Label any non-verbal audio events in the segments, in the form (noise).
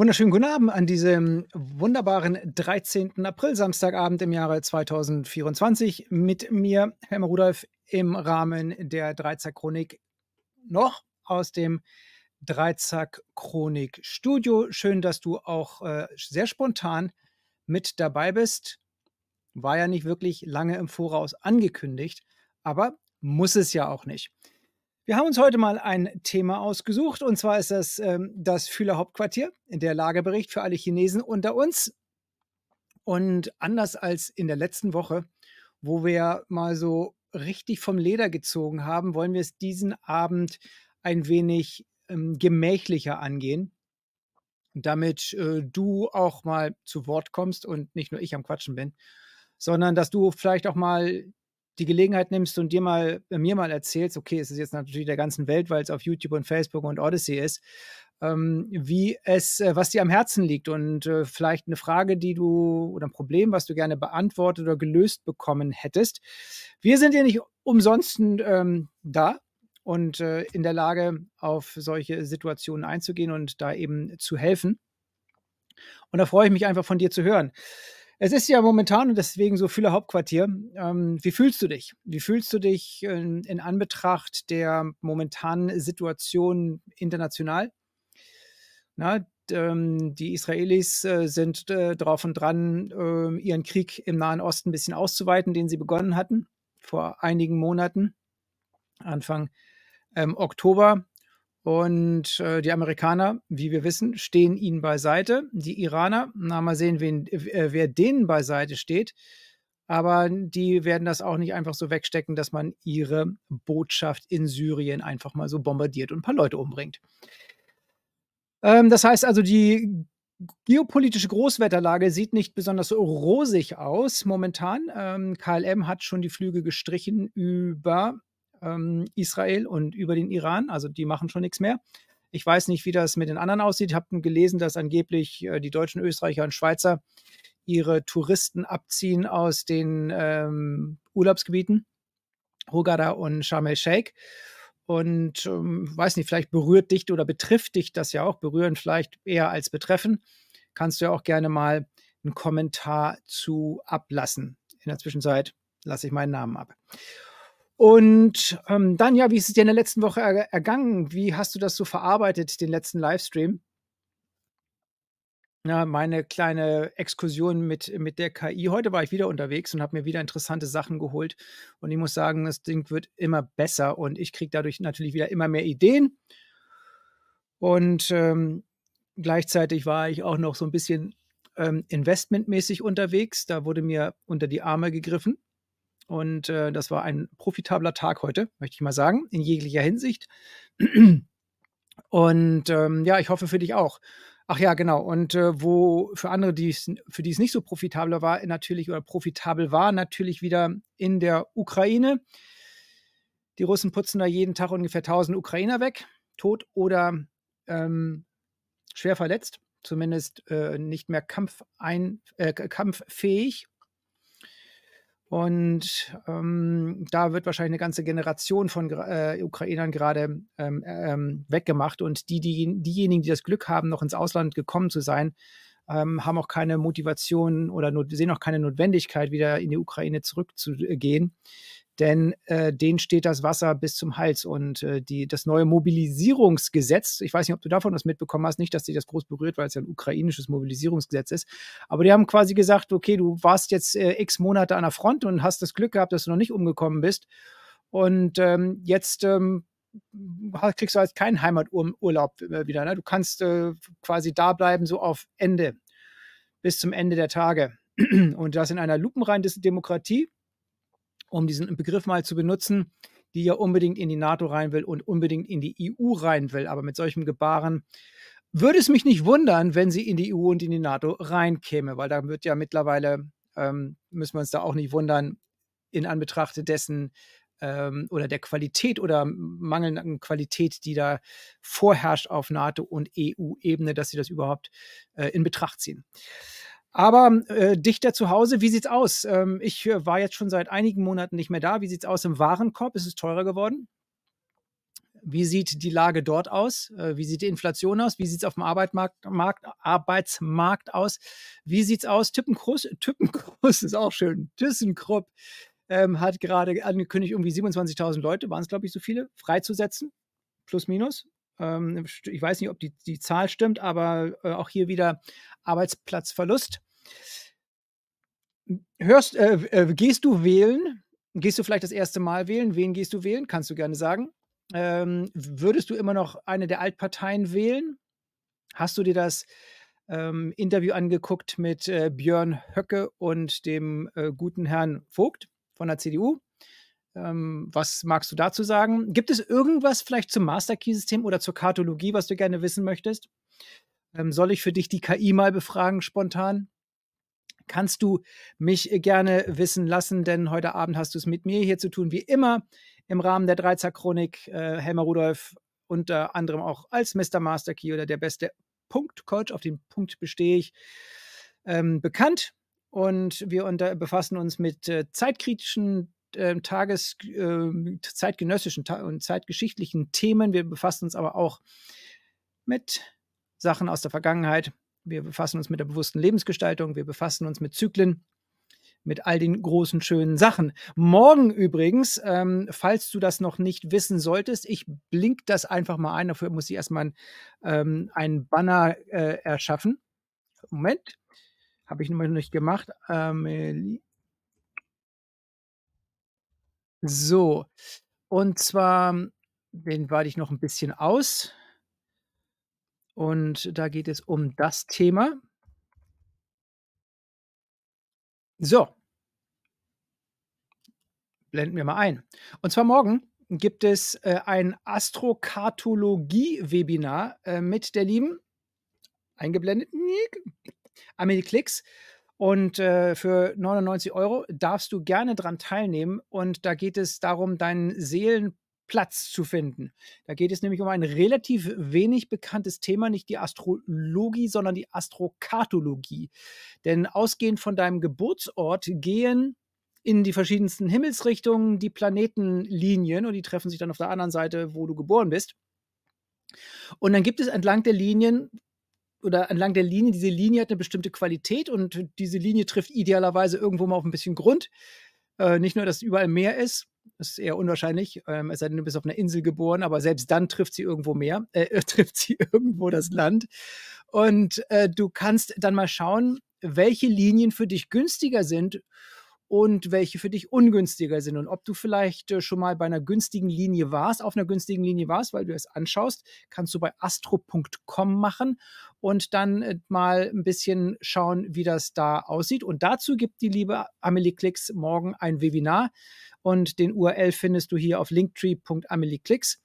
wunderschönen guten Abend an diesem wunderbaren 13. April, Samstagabend im Jahre 2024. Mit mir, Helmer Rudolf, im Rahmen der Dreizack-Chronik noch aus dem Dreizack-Chronik-Studio. Schön, dass du auch äh, sehr spontan mit dabei bist. War ja nicht wirklich lange im Voraus angekündigt, aber muss es ja auch nicht. Wir haben uns heute mal ein Thema ausgesucht und zwar ist das ähm, das Fühler Hauptquartier, der Lagebericht für alle Chinesen unter uns. Und anders als in der letzten Woche, wo wir mal so richtig vom Leder gezogen haben, wollen wir es diesen Abend ein wenig ähm, gemächlicher angehen, damit äh, du auch mal zu Wort kommst und nicht nur ich am Quatschen bin, sondern dass du vielleicht auch mal die Gelegenheit nimmst und dir mal, äh, mir mal erzählst, okay, es ist jetzt natürlich der ganzen Welt, weil es auf YouTube und Facebook und Odyssey ist, ähm, wie es, äh, was dir am Herzen liegt und äh, vielleicht eine Frage, die du oder ein Problem, was du gerne beantwortet oder gelöst bekommen hättest. Wir sind ja nicht umsonst ähm, da und äh, in der Lage, auf solche Situationen einzugehen und da eben zu helfen. Und da freue ich mich einfach von dir zu hören. Es ist ja momentan und deswegen so viele Hauptquartier. Ähm, wie fühlst du dich? Wie fühlst du dich in, in Anbetracht der momentanen Situation international? Na, ähm, die Israelis äh, sind äh, drauf und dran, äh, ihren Krieg im Nahen Osten ein bisschen auszuweiten, den sie begonnen hatten vor einigen Monaten, Anfang ähm, Oktober. Und äh, die Amerikaner, wie wir wissen, stehen ihnen beiseite. Die Iraner, na mal sehen, wen, äh, wer denen beiseite steht. Aber die werden das auch nicht einfach so wegstecken, dass man ihre Botschaft in Syrien einfach mal so bombardiert und ein paar Leute umbringt. Ähm, das heißt also, die geopolitische Großwetterlage sieht nicht besonders rosig aus momentan. Ähm, KLM hat schon die Flüge gestrichen über ähm, Israel und über den Iran. Also die machen schon nichts mehr. Ich weiß nicht, wie das mit den anderen aussieht. Ich habe gelesen, dass angeblich äh, die deutschen Österreicher und Schweizer ihre Touristen abziehen aus den ähm, Urlaubsgebieten, Hogada und Sharm el-Sheikh. Und ähm, weiß nicht, vielleicht berührt dich oder betrifft dich das ja auch. Berühren vielleicht eher als betreffen. Kannst du ja auch gerne mal einen Kommentar zu ablassen. In der Zwischenzeit lasse ich meinen Namen ab. Und ähm, dann, ja, wie ist es dir in der letzten Woche er ergangen? Wie hast du das so verarbeitet, den letzten Livestream? Ja, meine kleine Exkursion mit, mit der KI. Heute war ich wieder unterwegs und habe mir wieder interessante Sachen geholt. Und ich muss sagen, das Ding wird immer besser und ich kriege dadurch natürlich wieder immer mehr Ideen. Und ähm, gleichzeitig war ich auch noch so ein bisschen ähm, investmentmäßig unterwegs. Da wurde mir unter die Arme gegriffen und äh, das war ein profitabler Tag heute, möchte ich mal sagen, in jeglicher Hinsicht. Und ähm, ja, ich hoffe für dich auch. Ach ja, genau. Und äh, wo für andere, die's, für die es nicht so profitabler war, natürlich oder profitabel war, natürlich wieder in der Ukraine. Die Russen putzen da jeden Tag ungefähr 1000 Ukrainer weg, tot oder ähm, schwer verletzt, zumindest äh, nicht mehr kampfein, äh, kampffähig. Und ähm, da wird wahrscheinlich eine ganze Generation von äh, Ukrainern gerade ähm, ähm, weggemacht. Und die, die, diejenigen, die das Glück haben, noch ins Ausland gekommen zu sein, ähm, haben auch keine Motivation oder sehen auch keine Notwendigkeit, wieder in die Ukraine zurückzugehen denn äh, denen steht das Wasser bis zum Hals. Und äh, die, das neue Mobilisierungsgesetz, ich weiß nicht, ob du davon was mitbekommen hast, nicht, dass dich das groß berührt, weil es ja ein ukrainisches Mobilisierungsgesetz ist, aber die haben quasi gesagt, okay, du warst jetzt äh, x Monate an der Front und hast das Glück gehabt, dass du noch nicht umgekommen bist. Und ähm, jetzt ähm, kriegst du halt keinen Heimaturlaub äh, wieder. Ne? Du kannst äh, quasi da bleiben, so auf Ende, bis zum Ende der Tage. Und das in einer lupenreinen Demokratie um diesen Begriff mal zu benutzen, die ja unbedingt in die NATO rein will und unbedingt in die EU rein will. Aber mit solchem Gebaren würde es mich nicht wundern, wenn sie in die EU und in die NATO reinkäme, weil da wird ja mittlerweile, ähm, müssen wir uns da auch nicht wundern, in Anbetracht dessen ähm, oder der Qualität oder mangelnden Qualität, die da vorherrscht auf NATO- und EU-Ebene, dass sie das überhaupt äh, in Betracht ziehen. Aber äh, Dichter zu Hause, wie sieht's aus? Ähm, ich äh, war jetzt schon seit einigen Monaten nicht mehr da. Wie sieht's aus im Warenkorb? Ist es teurer geworden? Wie sieht die Lage dort aus? Äh, wie sieht die Inflation aus? Wie sieht's auf dem Arbeitmarkt, Markt, Arbeitsmarkt aus? Wie sieht's aus? Tippenkruss, Tippenkruss ist auch schön. thyssen ähm, hat gerade angekündigt, irgendwie 27.000 Leute, waren es glaube ich so viele, freizusetzen. Plus, minus ähm, ich weiß nicht, ob die, die Zahl stimmt, aber äh, auch hier wieder Arbeitsplatzverlust. Hörst, äh, äh, gehst du wählen? Gehst du vielleicht das erste Mal wählen? Wen gehst du wählen? Kannst du gerne sagen. Ähm, würdest du immer noch eine der Altparteien wählen? Hast du dir das ähm, Interview angeguckt mit äh, Björn Höcke und dem äh, guten Herrn Vogt von der CDU? Ähm, was magst du dazu sagen? Gibt es irgendwas vielleicht zum Master Key System oder zur Kartologie, was du gerne wissen möchtest? Ähm, soll ich für dich die KI mal befragen spontan? Kannst du mich äh, gerne wissen lassen, denn heute Abend hast du es mit mir hier zu tun, wie immer im Rahmen der Dreizack-Chronik. Äh, Helmer Rudolf unter anderem auch als Mr. Master Key oder der beste Punkt-Coach, auf den Punkt bestehe ich, ähm, bekannt. Und wir unter, befassen uns mit äh, zeitkritischen ähm, Tages, äh, zeitgenössischen und zeitgeschichtlichen Themen. Wir befassen uns aber auch mit Sachen aus der Vergangenheit. Wir befassen uns mit der bewussten Lebensgestaltung, wir befassen uns mit Zyklen, mit all den großen, schönen Sachen. Morgen übrigens, ähm, falls du das noch nicht wissen solltest, ich blink das einfach mal ein, dafür muss ich erstmal ähm, einen Banner äh, erschaffen. Moment, habe ich noch nicht gemacht. Ähm, so, und zwar, ähm, den weite ich noch ein bisschen aus. Und da geht es um das Thema. So. Blenden wir mal ein. Und zwar morgen gibt es äh, ein Astrokartologie-Webinar äh, mit der lieben, eingeblendet, Amelie Klicks. Und äh, für 99 Euro darfst du gerne dran teilnehmen. Und da geht es darum, deinen Seelen Platz zu finden. Da geht es nämlich um ein relativ wenig bekanntes Thema, nicht die Astrologie, sondern die Astrokartologie. Denn ausgehend von deinem Geburtsort gehen in die verschiedensten Himmelsrichtungen die Planetenlinien und die treffen sich dann auf der anderen Seite, wo du geboren bist. Und dann gibt es entlang der Linien oder entlang der Linie, diese Linie hat eine bestimmte Qualität und diese Linie trifft idealerweise irgendwo mal auf ein bisschen Grund. Äh, nicht nur, dass überall mehr ist, das ist eher unwahrscheinlich, ähm, es sei denn, du bist auf einer Insel geboren, aber selbst dann trifft sie irgendwo mehr, (laughs) äh, trifft sie irgendwo das Land. Und äh, du kannst dann mal schauen, welche Linien für dich günstiger sind und welche für dich ungünstiger sind und ob du vielleicht äh, schon mal bei einer günstigen Linie warst, auf einer günstigen Linie warst, weil du es anschaust, kannst du bei astro.com machen und dann äh, mal ein bisschen schauen, wie das da aussieht. Und dazu gibt die liebe Amelie Klicks morgen ein Webinar und den URL findest du hier auf linktree.amelieklicks.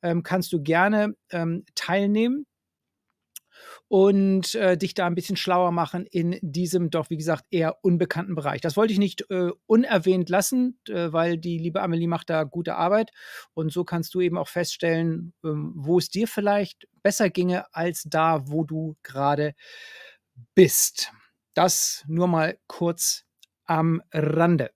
Ähm, kannst du gerne ähm, teilnehmen und äh, dich da ein bisschen schlauer machen in diesem doch, wie gesagt, eher unbekannten Bereich. Das wollte ich nicht äh, unerwähnt lassen, äh, weil die liebe Amelie macht da gute Arbeit und so kannst du eben auch feststellen, ähm, wo es dir vielleicht besser ginge als da, wo du gerade bist. Das nur mal kurz am Rande.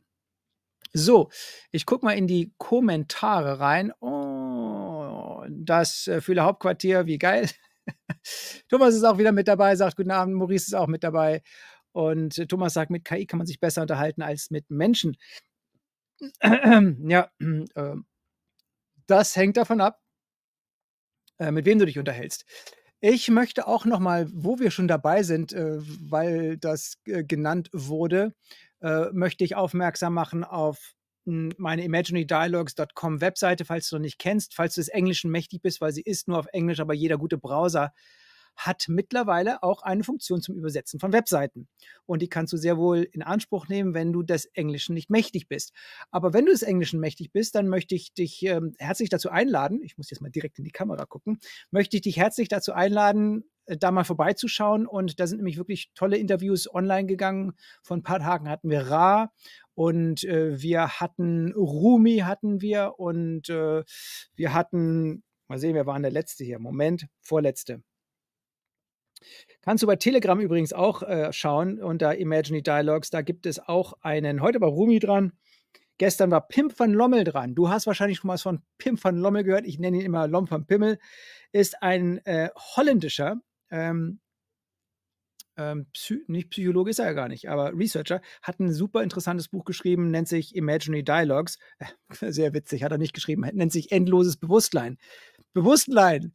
So, ich gucke mal in die Kommentare rein. Oh, das äh, Fühler Hauptquartier, wie geil. (laughs) Thomas ist auch wieder mit dabei, sagt guten Abend. Maurice ist auch mit dabei. Und äh, Thomas sagt, mit KI kann man sich besser unterhalten als mit Menschen. (clears throat) ja, (clears throat) ähm, das hängt davon ab, äh, mit wem du dich unterhältst. Ich möchte auch nochmal, wo wir schon dabei sind, äh, weil das genannt wurde, möchte ich aufmerksam machen auf meine imaginarydialogues.com Webseite, falls du noch nicht kennst, falls du des Englischen mächtig bist, weil sie ist nur auf Englisch, aber jeder gute Browser hat mittlerweile auch eine Funktion zum Übersetzen von Webseiten. Und die kannst du sehr wohl in Anspruch nehmen, wenn du des Englischen nicht mächtig bist. Aber wenn du des Englischen mächtig bist, dann möchte ich dich ähm, herzlich dazu einladen, ich muss jetzt mal direkt in die Kamera gucken, möchte ich dich herzlich dazu einladen, äh, da mal vorbeizuschauen. Und da sind nämlich wirklich tolle Interviews online gegangen. Von ein paar Tagen hatten wir Ra und äh, wir hatten Rumi hatten wir und äh, wir hatten, mal sehen, wir waren der letzte hier. Moment, vorletzte. Kannst du bei Telegram übrigens auch äh, schauen unter Imaginary Dialogues. Da gibt es auch einen. Heute war Rumi dran. Gestern war Pimp van Lommel dran. Du hast wahrscheinlich schon mal was von Pimp van Lommel gehört. Ich nenne ihn immer Lom van Pimmel. Ist ein äh, holländischer ähm, ähm, Psy nicht Psychologe ist er ja gar nicht, aber Researcher, hat ein super interessantes Buch geschrieben, nennt sich Imaginary Dialogues. (laughs) Sehr witzig, hat er nicht geschrieben, nennt sich Endloses Bewusstlein. Bewusstlein!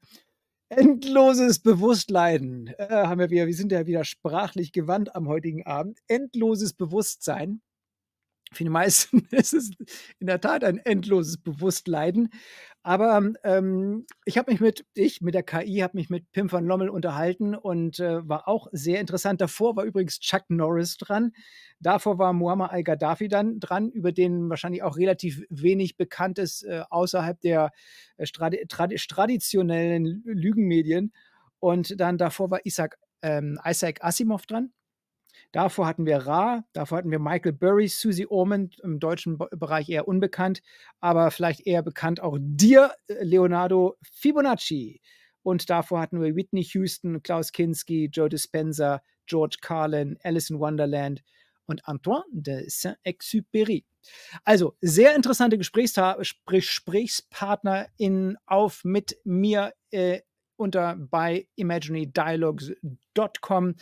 Endloses Bewusstlein. Äh, haben wir, wieder, wir sind ja wieder sprachlich gewandt am heutigen Abend. Endloses Bewusstsein. Für die meisten (laughs) ist es in der Tat ein endloses Bewusstleiden. Aber ähm, ich habe mich mit, ich mit der KI, habe mich mit Pim van Lommel unterhalten und äh, war auch sehr interessant. Davor war übrigens Chuck Norris dran. Davor war Muammar al-Gaddafi dann dran, über den wahrscheinlich auch relativ wenig bekannt ist äh, außerhalb der äh, traditionellen Lügenmedien. Und dann davor war Isaac, ähm, Isaac Asimov dran. Davor hatten wir Ra, davor hatten wir Michael Burry, Susie Orman, im deutschen Bereich eher unbekannt, aber vielleicht eher bekannt auch dir, äh, Leonardo Fibonacci. Und davor hatten wir Whitney Houston, Klaus Kinski, Joe Dispenza, George Carlin, Alice in Wonderland und Antoine de Saint-Exupéry. Also, sehr interessante Gesprächspartner GesprächspartnerInnen auf mit mir äh, unter bei imaginedydialogues.com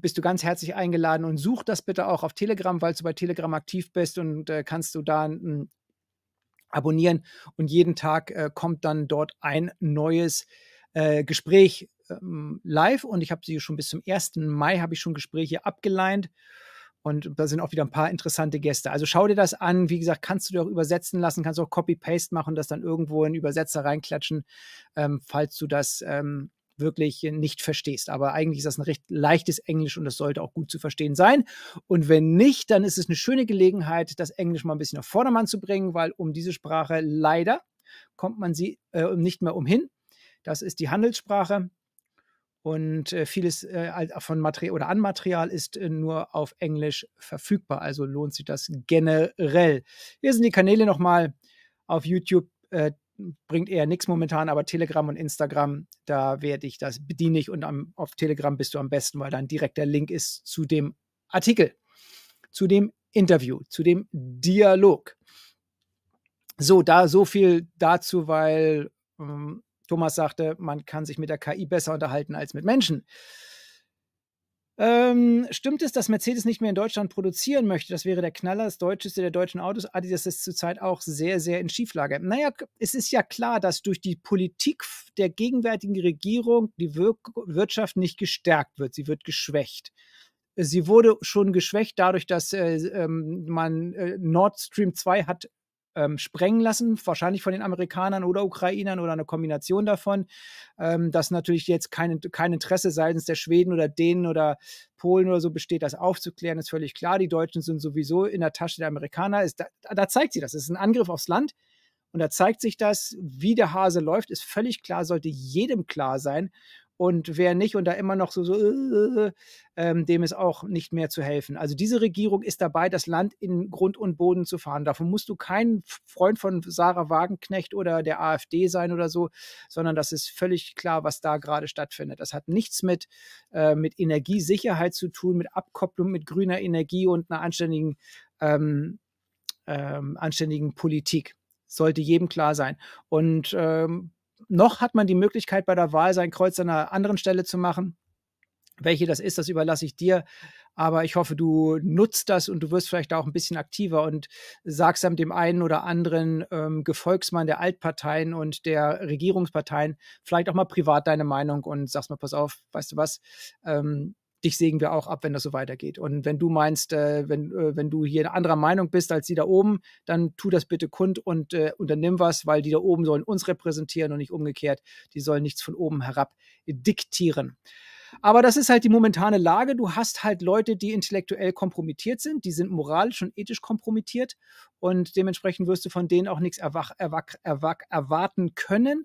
bist du ganz herzlich eingeladen und such das bitte auch auf Telegram, weil du bei Telegram aktiv bist und äh, kannst du da m, hm, abonnieren und jeden Tag äh, kommt dann dort ein neues äh, Gespräch ähm, live und ich habe sie schon bis zum 1. Mai habe ich schon Gespräche abgeleint und da sind auch wieder ein paar interessante Gäste. Also schau dir das an. Wie gesagt, kannst du dir auch übersetzen lassen, kannst auch Copy-Paste machen, das dann irgendwo in Übersetzer reinklatschen, ähm, falls du das ähm, wirklich nicht verstehst. Aber eigentlich ist das ein recht leichtes Englisch und das sollte auch gut zu verstehen sein. Und wenn nicht, dann ist es eine schöne Gelegenheit, das Englisch mal ein bisschen auf Vordermann zu bringen, weil um diese Sprache leider kommt man sie äh, nicht mehr umhin. Das ist die Handelssprache. Und äh, vieles äh, von Material oder an Material ist äh, nur auf Englisch verfügbar. Also lohnt sich das generell. Hier sind die Kanäle nochmal auf YouTube äh, bringt eher nichts momentan, aber Telegram und Instagram, da werde ich das bediene ich und am, auf Telegram bist du am besten, weil dann direkt der Link ist zu dem Artikel, zu dem Interview, zu dem Dialog. So, da so viel dazu, weil ähm, Thomas sagte, man kann sich mit der KI besser unterhalten als mit Menschen. Ähm, stimmt es, dass Mercedes nicht mehr in Deutschland produzieren möchte? Das wäre der Knaller, das deutscheste der deutschen Autos. Adidas ist zurzeit auch sehr, sehr in Schieflage. Naja, es ist ja klar, dass durch die Politik der gegenwärtigen Regierung die Wir Wirtschaft nicht gestärkt wird. Sie wird geschwächt. Äh, sie wurde schon geschwächt dadurch, dass äh, ähm, man äh, Nord Stream 2 hat ähm, sprengen lassen, wahrscheinlich von den Amerikanern oder Ukrainern oder eine Kombination davon, ähm, dass natürlich jetzt kein, kein Interesse seitens der Schweden oder Dänen oder Polen oder so besteht, das aufzuklären, ist völlig klar. Die Deutschen sind sowieso in der Tasche der Amerikaner. Ist, da, da zeigt sie das. Es ist ein Angriff aufs Land. Und da zeigt sich das, wie der Hase läuft, ist völlig klar, sollte jedem klar sein. Und wer nicht und da immer noch so, so äh, äh, dem ist auch nicht mehr zu helfen. Also diese Regierung ist dabei, das Land in Grund und Boden zu fahren. Davon musst du kein Freund von Sarah Wagenknecht oder der AfD sein oder so, sondern das ist völlig klar, was da gerade stattfindet. Das hat nichts mit, äh, mit Energiesicherheit zu tun, mit Abkopplung mit grüner Energie und einer anständigen, ähm, ähm, anständigen Politik sollte jedem klar sein. Und ähm, noch hat man die Möglichkeit, bei der Wahl sein Kreuz an einer anderen Stelle zu machen. Welche das ist, das überlasse ich dir. Aber ich hoffe, du nutzt das und du wirst vielleicht auch ein bisschen aktiver und sagst dann dem einen oder anderen ähm, Gefolgsmann der Altparteien und der Regierungsparteien vielleicht auch mal privat deine Meinung und sagst mal, pass auf, weißt du was, ähm, dich sägen wir auch ab, wenn das so weitergeht. Und wenn du meinst, äh, wenn, äh, wenn du hier anderer Meinung bist als die da oben, dann tu das bitte kund und äh, unternimm was, weil die da oben sollen uns repräsentieren und nicht umgekehrt. Die sollen nichts von oben herab diktieren. Aber das ist halt die momentane Lage. Du hast halt Leute, die intellektuell kompromittiert sind, die sind moralisch und ethisch kompromittiert und dementsprechend wirst du von denen auch nichts erwach, erwach, erwach, erwarten können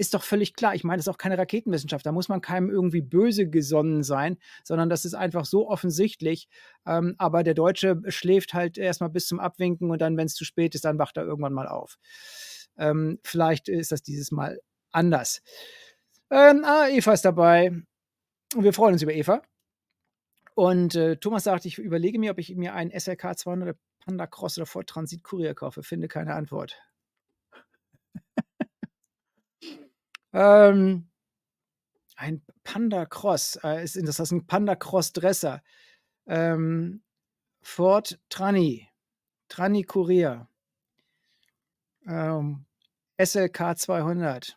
ist doch völlig klar. Ich meine, das ist auch keine Raketenwissenschaft. Da muss man keinem irgendwie böse gesonnen sein, sondern das ist einfach so offensichtlich. Ähm, aber der Deutsche schläft halt erstmal bis zum Abwinken und dann, wenn es zu spät ist, dann wacht er irgendwann mal auf. Ähm, vielleicht ist das dieses Mal anders. Ähm, ah, Eva ist dabei. Und wir freuen uns über Eva. Und äh, Thomas sagt, ich überlege mir, ob ich mir einen SLK 200 Panda Cross oder Ford Transit Courier kaufe. Finde keine Antwort. Ähm, ein Panda Cross äh, ist das ist ein Panda Cross Dresser. Ähm, Ford Trani, Trani Courier, ähm, SLK 200,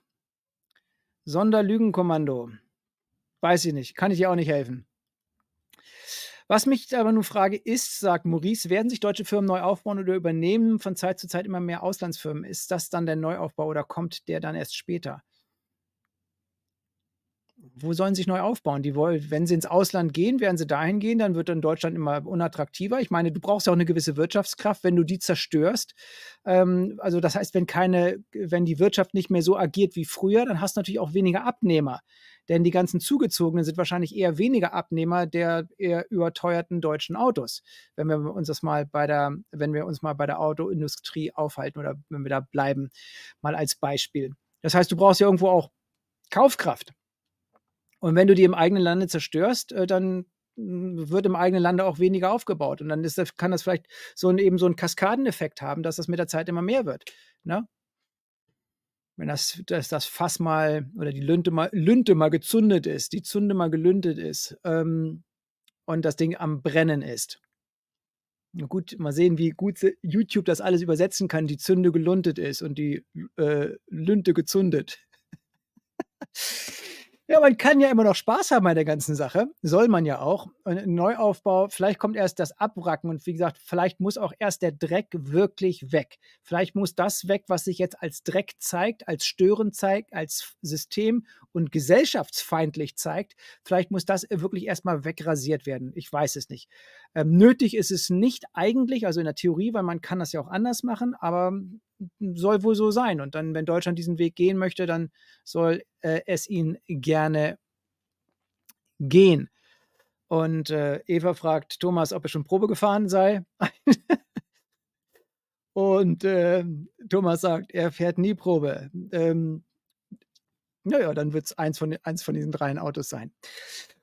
Sonderlügenkommando. Weiß ich nicht, kann ich dir auch nicht helfen. Was mich aber nun frage ist, sagt Maurice, werden sich deutsche Firmen neu aufbauen oder übernehmen von Zeit zu Zeit immer mehr Auslandsfirmen? Ist das dann der Neuaufbau oder kommt der dann erst später? wo sollen sie sich neu aufbauen? Die wollen, wenn sie ins Ausland gehen, werden sie dahin gehen, dann wird dann Deutschland immer unattraktiver. Ich meine, du brauchst ja auch eine gewisse Wirtschaftskraft, wenn du die zerstörst. Ähm, also das heißt, wenn keine, wenn die Wirtschaft nicht mehr so agiert wie früher, dann hast du natürlich auch weniger Abnehmer. Denn die ganzen Zugezogenen sind wahrscheinlich eher weniger Abnehmer der eher überteuerten deutschen Autos. Wenn wir uns das mal bei der, wenn wir uns mal bei der Autoindustrie aufhalten oder wenn wir da bleiben, mal als Beispiel. Das heißt, du brauchst ja irgendwo auch Kaufkraft. Und wenn du die im eigenen Lande zerstörst, äh, dann mm, wird im eigenen Lande auch weniger aufgebaut. Und dann ist, kann das vielleicht so ein, eben so einen Kaskadeneffekt haben, dass das mit der Zeit immer mehr wird. Ne? Wenn das, dass das Fass mal oder die Lünte mal, Lünte mal gezündet ist, die Zunde mal gelündet ist ähm, und das Ding am Brennen ist. Gut, mal sehen, wie gut YouTube das alles übersetzen kann, die Zünde geluntet ist und die äh, Lünte gezündet. (laughs) Ja, man kann ja immer noch Spaß haben bei der ganzen Sache. Soll man ja auch. Und ein Neuaufbau, vielleicht kommt erst das Abwracken und wie gesagt, vielleicht muss auch erst der Dreck wirklich weg. Vielleicht muss das weg, was sich jetzt als Dreck zeigt, als störend zeigt, als System und gesellschaftsfeindlich zeigt. Vielleicht muss das wirklich erstmal wegrasiert werden. Ich weiß es nicht. Ähm, nötig ist es nicht eigentlich, also in der Theorie, weil man kann das ja auch anders machen, aber soll wohl so sein. Und dann, wenn Deutschland diesen Weg gehen möchte, dann soll äh, es ihn gerne gehen. Und äh, Eva fragt Thomas, ob er schon Probe gefahren sei. (laughs) Und äh, Thomas sagt, er fährt nie Probe. Ähm, naja, dann wird es eins von, eins von diesen dreien Autos sein.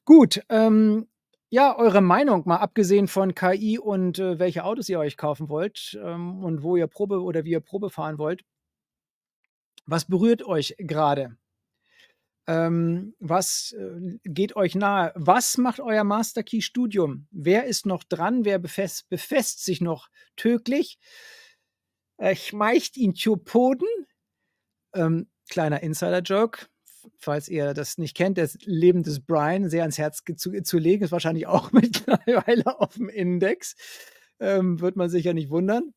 Gut, ähm, ja, eure Meinung, mal abgesehen von KI und äh, welche Autos ihr euch kaufen wollt ähm, und wo ihr Probe oder wie ihr Probe fahren wollt. Was berührt euch gerade? Ähm, was äh, geht euch nahe? Was macht euer Master Key Studium? Wer ist noch dran? Wer befest, befest sich noch tödlich? Äh, schmeicht ihn zu Ähm, kleiner Insider-Joke falls ihr das nicht kennt, das Leben des Brian sehr ans Herz zu, zu legen, ist wahrscheinlich auch (laughs) mittlerweile auf dem Index. Ähm, wird man sich ja nicht wundern.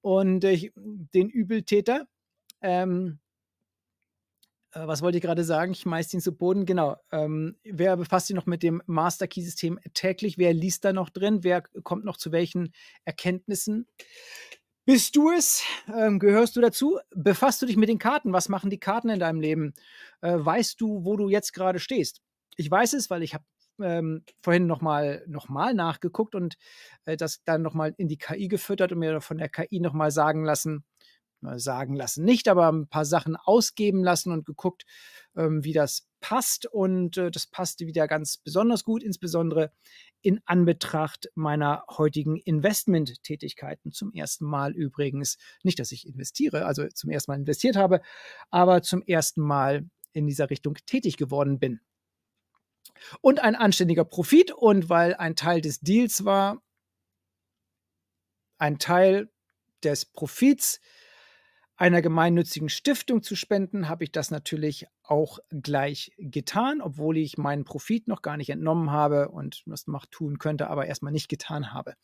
Und äh, den Übeltäter, ähm, äh, was wollte ich gerade sagen? Ich schmeiß ihn zu Boden. Genau. Ähm, wer befasst sich noch mit dem Master Key System täglich? Wer liest da noch drin? Wer kommt noch zu welchen Erkenntnissen? Bist du es? Ähm, gehörst du dazu? Befasst du dich mit den Karten? Was machen die Karten in deinem Leben? Äh, weißt du, wo du jetzt gerade stehst? Ich weiß es, weil ich habe ähm, vorhin nochmal noch mal nachgeguckt und äh, das dann nochmal in die KI gefüttert und mir von der KI nochmal sagen lassen, äh, sagen lassen nicht, aber ein paar Sachen ausgeben lassen und geguckt, ähm, wie das passt und äh, das passte wieder ganz besonders gut, insbesondere in Anbetracht meiner heutigen Investment-Tätigkeiten. Zum ersten Mal übrigens, nicht, dass ich investiere, also zum ersten Mal investiert habe, aber zum ersten Mal in dieser Richtung tätig geworden bin. Und ein anständiger Profit und weil ein Teil des Deals war, ein Teil des Profits einer gemeinnützigen Stiftung zu spenden, habe ich das natürlich auch gleich getan, obwohl ich meinen Profit noch gar nicht entnommen habe und das noch tun könnte, aber erstmal nicht getan habe.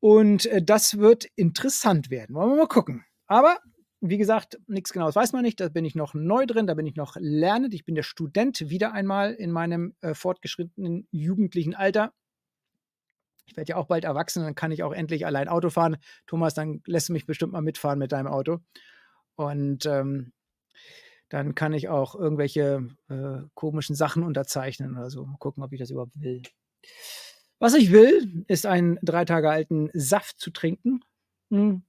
Und äh, das wird interessant werden. Wollen wir mal gucken. Aber wie gesagt, nichts Genaues weiß man nicht. Da bin ich noch neu drin, da bin ich noch lernend. Ich bin der Student wieder einmal in meinem äh, fortgeschrittenen jugendlichen Alter. Ich werde ja auch bald erwachsen, dann kann ich auch endlich allein Auto fahren. Thomas, dann lässt du mich bestimmt mal mitfahren mit deinem Auto. Und ähm, dann kann ich auch irgendwelche äh, komischen Sachen unterzeichnen oder so. Mal gucken, ob ich das überhaupt will. Was ich will, ist einen drei Tage alten Saft zu trinken, hm.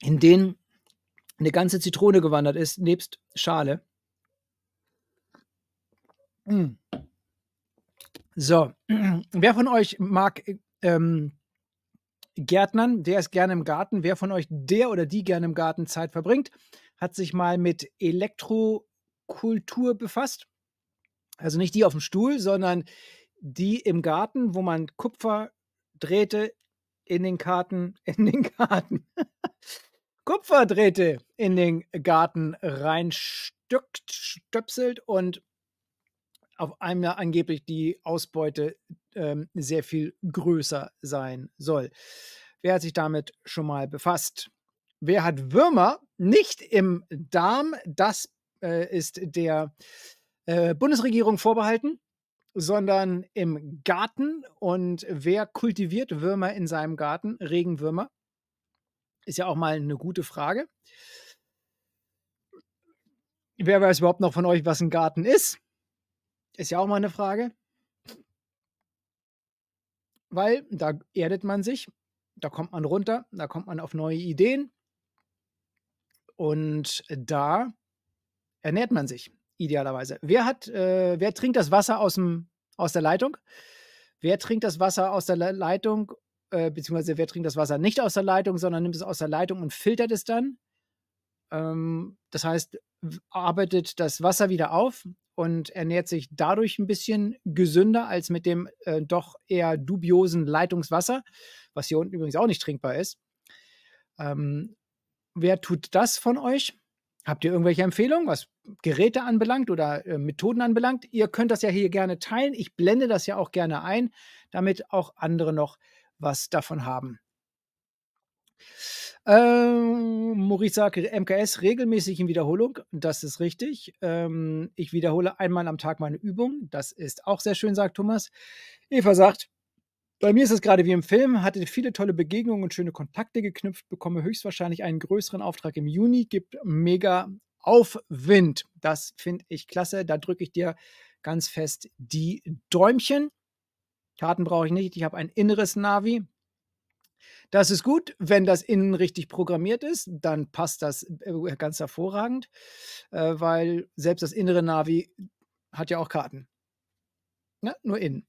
in den eine ganze Zitrone gewandert ist, nebst Schale. Hm. So, (clears throat) wer von euch mag äh, ähm, Gärtnern, wer ist gerne im Garten, wer von euch der oder die gerne im Garten Zeit verbringt, hat sich mal mit Elektrokultur befasst. Also nicht die auf dem Stuhl, sondern die im Garten, wo man Kupfer drehte in den Karten, (laughs) in den Garten. Kupferdrähte in den Garten reinstückt, stöpselt und auf einmal angeblich die Ausbeute ähm, sehr viel größer sein soll. Wer hat sich damit schon mal befasst? Wer hat Würmer nicht im Darm? Das äh, ist der äh, Bundesregierung vorbehalten sondern im Garten. Und wer kultiviert Würmer in seinem Garten? Regenwürmer? Ist ja auch mal eine gute Frage. Wer weiß überhaupt noch von euch, was ein Garten ist? Ist ja auch mal eine Frage weil da erdet man sich, da kommt man runter, da kommt man auf neue Ideen und da ernährt man sich idealerweise. Wer hat, äh, wer trinkt das Wasser aus, dem, aus der Leitung? Wer trinkt das Wasser aus der Leitung, äh, beziehungsweise wer trinkt das Wasser nicht aus der Leitung, sondern nimmt es aus der Leitung und filtert es dann? Ähm, das heißt, arbeitet das Wasser wieder auf und ernährt sich dadurch ein bisschen gesünder als mit dem äh, doch eher dubiosen Leitungswasser, was hier unten übrigens auch nicht trinkbar ist. Ähm, wer tut das von euch? Habt ihr irgendwelche Empfehlungen, was Geräte anbelangt oder äh, Methoden anbelangt? Ihr könnt das ja hier gerne teilen. Ich blende das ja auch gerne ein, damit auch andere noch was davon haben. Ähm, Maurice sagt, MKS regelmäßig in Wiederholung. Das ist richtig. Ähm, ich wiederhole einmal am Tag meine Übung. Das ist auch sehr schön, sagt Thomas. Eva sagt, bei mir ist es gerade wie im Film, hatte viele tolle Begegnungen und schöne Kontakte geknüpft, bekomme höchstwahrscheinlich einen größeren Auftrag im Juni, gibt mega Aufwind. Das finde ich klasse. Da drücke ich dir ganz fest die Däumchen. Karten brauche ich nicht. Ich habe ein inneres Navi. Das ist gut. Wenn das innen richtig programmiert ist, dann passt das äh, äh, ganz hervorragend, äh, weil selbst das innere Navi hat ja auch Karten. Ja, ne, nur innen.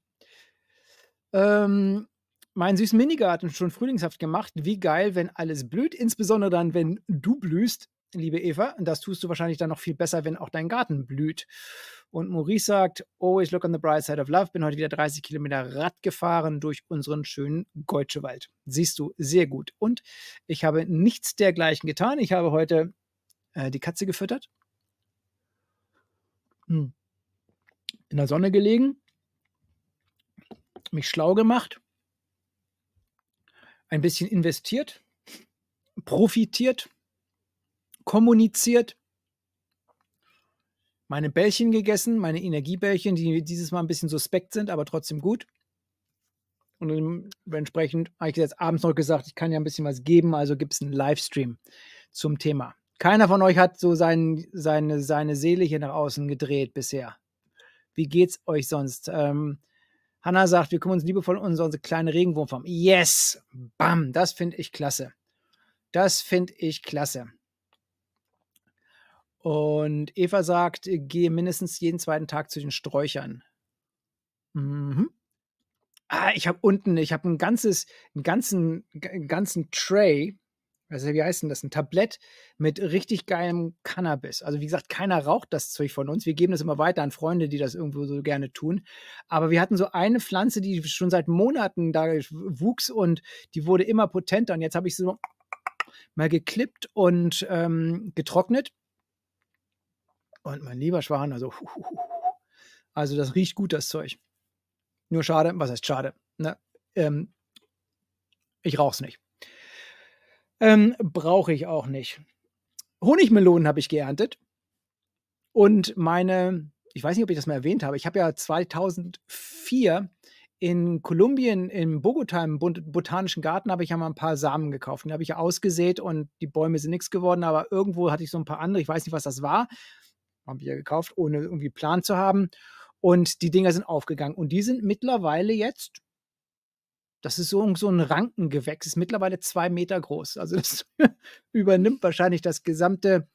Ähm, meinen süßen Minigarten schon frühlingshaft gemacht. Wie geil, wenn alles blüht, insbesondere dann, wenn du blühst liebe Eva. das tust du wahrscheinlich dann noch viel besser, wenn auch dein Garten blüht. Und Maurice sagt, always look on the bright side of love. Bin heute wieder 30 Kilometer Rad gefahren durch unseren schönen Goetschewald. Siehst du, sehr gut. Und ich habe nichts dergleichen getan. Ich habe heute äh, die Katze gefüttert. Hm. In der Sonne gelegen. Mich schlau gemacht. Ein bisschen investiert. Profitiert kommuniziert, meine Bällchen gegessen, meine Energiebällchen, die dieses Mal ein bisschen suspekt sind, aber trotzdem gut. Und entsprechend habe ich jetzt abends noch gesagt, ich kann ja ein bisschen was geben, also gibt es einen Livestream zum Thema. Keiner von euch hat so sein, seine, seine Seele hier nach außen gedreht bisher. Wie geht's euch sonst? Ähm, Hanna sagt, wir kümmern uns liebevoll um unsere kleine Regenwurmform. Yes! Bam! Das finde ich klasse. Das finde ich klasse. Und Eva sagt, gehe mindestens jeden zweiten Tag zu den Sträuchern. Mhm. Ah, ich habe unten, ich habe ein ganzes, einen ganzen, einen ganzen Tray, also wie heißt denn das, ein Tablett mit richtig geilem Cannabis. Also wie gesagt, keiner raucht das Zeug von uns. Wir geben das immer weiter an Freunde, die das irgendwo so gerne tun. Aber wir hatten so eine Pflanze, die schon seit Monaten da wuchs und die wurde immer potenter. Und jetzt habe ich sie so mal geklippt und ähm, getrocknet und mein lieber Schwan, also, also das riecht gut, das Zeug. Nur schade, was heißt schade? Ne? Ähm, ich rauch's nicht. Ähm, Brauche ich auch nicht. Honigmelonen habe ich geerntet. Und meine, ich weiß nicht, ob ich das mal erwähnt habe, ich habe ja 2004 in Kolumbien, in Bogota, im Botanischen Garten, habe ich ja mal ein paar Samen gekauft. Die habe ich ja ausgesät und die Bäume sind nichts geworden, aber irgendwo hatte ich so ein paar andere, ich weiß nicht, was das war haben wir gekauft, ohne irgendwie Plan zu haben. Und die Dinger sind aufgegangen. Und die sind mittlerweile jetzt, das ist so, so ein Rankengewächs, ist mittlerweile zwei Meter groß. Also das (laughs) übernimmt wahrscheinlich das gesamte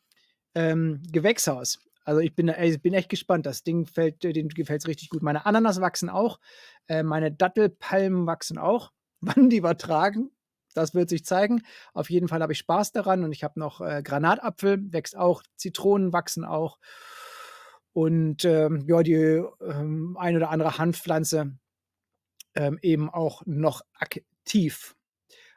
ähm, Gewächshaus. Also ich bin, ich bin echt gespannt. Das Ding fällt, äh, dem gefällt es richtig gut. Meine Ananas wachsen auch, äh, meine Dattelpalmen wachsen auch. (laughs) Wann die übertragen, das wird sich zeigen. Auf jeden Fall habe ich Spaß daran und ich habe noch äh, Granatapfel, wächst auch, Zitronen wachsen auch und ähm, ja, die ähm, ein oder andere Handpflanze ähm, eben auch noch aktiv.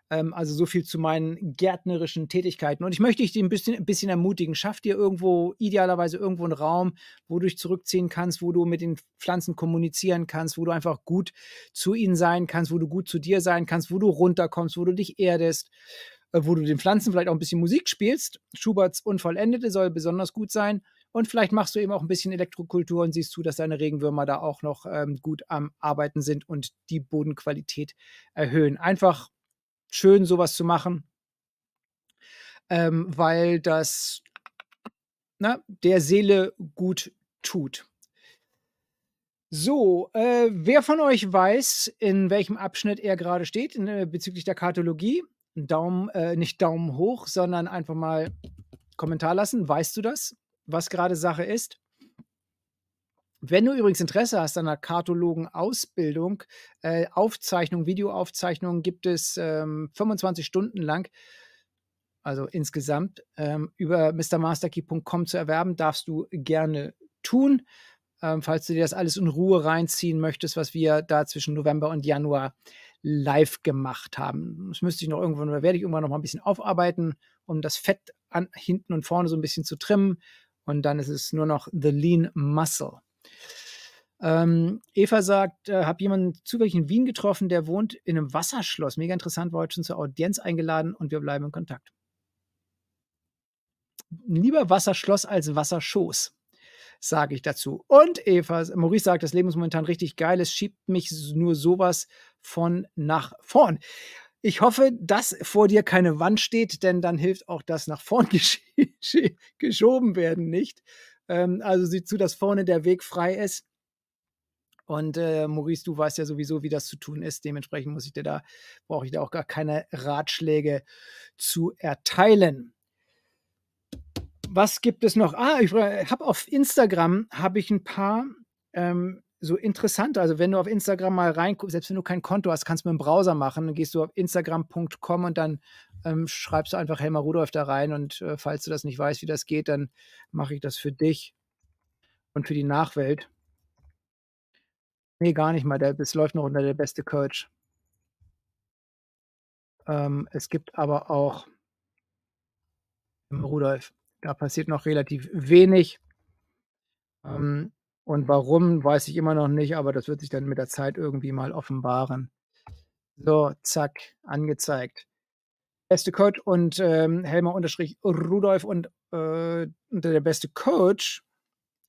Ähm, also so viel zu meinen gärtnerischen Tätigkeiten. Und ich möchte dich ein bisschen, ein bisschen ermutigen. Schaff dir irgendwo, idealerweise irgendwo einen Raum, wo du dich zurückziehen kannst, wo du mit den Pflanzen kommunizieren kannst, wo du einfach gut zu ihnen sein kannst, wo du gut zu dir sein kannst, wo du runterkommst, wo du dich erdest äh, wo du den Pflanzen vielleicht auch ein bisschen Musik spielst. Schuberts Unvollendete soll besonders gut sein. Und vielleicht machst du eben auch ein bisschen Elektrokultur und siehst zu, dass deine Regenwürmer da auch noch ähm, gut am Arbeiten sind und die Bodenqualität erhöhen. Einfach schön, sowas zu machen, ähm, weil das na, ne, der Seele gut tut. So, äh, wer von euch weiß, in welchem Abschnitt er gerade steht in, äh, bezüglich der Kartologie? Daumen, äh, nicht Daumen hoch, sondern einfach mal Kommentar lassen. Weißt du das, was gerade Sache ist? Wenn du übrigens Interesse hast an einer Kartologen-Ausbildung, äh, Aufzeichnung, Videoaufzeichnungen gibt es ähm, 25 Stunden lang, also insgesamt, ähm, über mrmasterkey.com zu erwerben, darfst du gerne tun. Ähm, falls du dir das alles in Ruhe reinziehen möchtest, was wir da zwischen November und Januar live gemacht haben. Das müsste ich noch irgendwann, oder werde ich irgendwann noch mal ein bisschen aufarbeiten, um das Fett an, hinten und vorne so ein bisschen zu trimmen. Und dann ist es nur noch The Lean Muscle. Ähm, Eva sagt, äh, habe jemanden zufällig in Wien getroffen, der wohnt in einem Wasserschloss. Mega interessant, war heute schon zur Audienz eingeladen und wir bleiben in Kontakt. Lieber Wasserschloss als Wasserschoß, sage ich dazu. Und Eva, Maurice sagt, das Leben ist momentan richtig geil, es schiebt mich nur sowas von nach vorn. Ich hoffe, dass vor dir keine Wand steht, denn dann hilft auch das nach vorn (laughs) gesch geschoben werden nicht. Ähm, also sieh zu, dass vorne der Weg frei ist und äh, Maurice, du weißt ja sowieso, wie das zu tun ist. Dementsprechend muss ich dir da, brauche ich da auch gar keine Ratschläge zu erteilen. Was gibt es noch? Ah, ich habe auf Instagram habe ich ein paar ähm, so interessante. Also wenn du auf Instagram mal reinguckst, selbst wenn du kein Konto hast, kannst du mit dem Browser machen. Dann gehst du auf instagram.com und dann ähm, schreibst du einfach Helmer Rudolf da rein. Und äh, falls du das nicht weißt, wie das geht, dann mache ich das für dich und für die Nachwelt. Nee, gar nicht mal. Der, es läuft noch unter der beste Coach. Ähm, es gibt aber auch im Rudolf. Da passiert noch relativ wenig. Ähm, und warum, weiß ich immer noch nicht, aber das wird sich dann mit der Zeit irgendwie mal offenbaren. So, zack, angezeigt. Beste Coach und ähm, Helmer Rudolf und äh, unter der beste Coach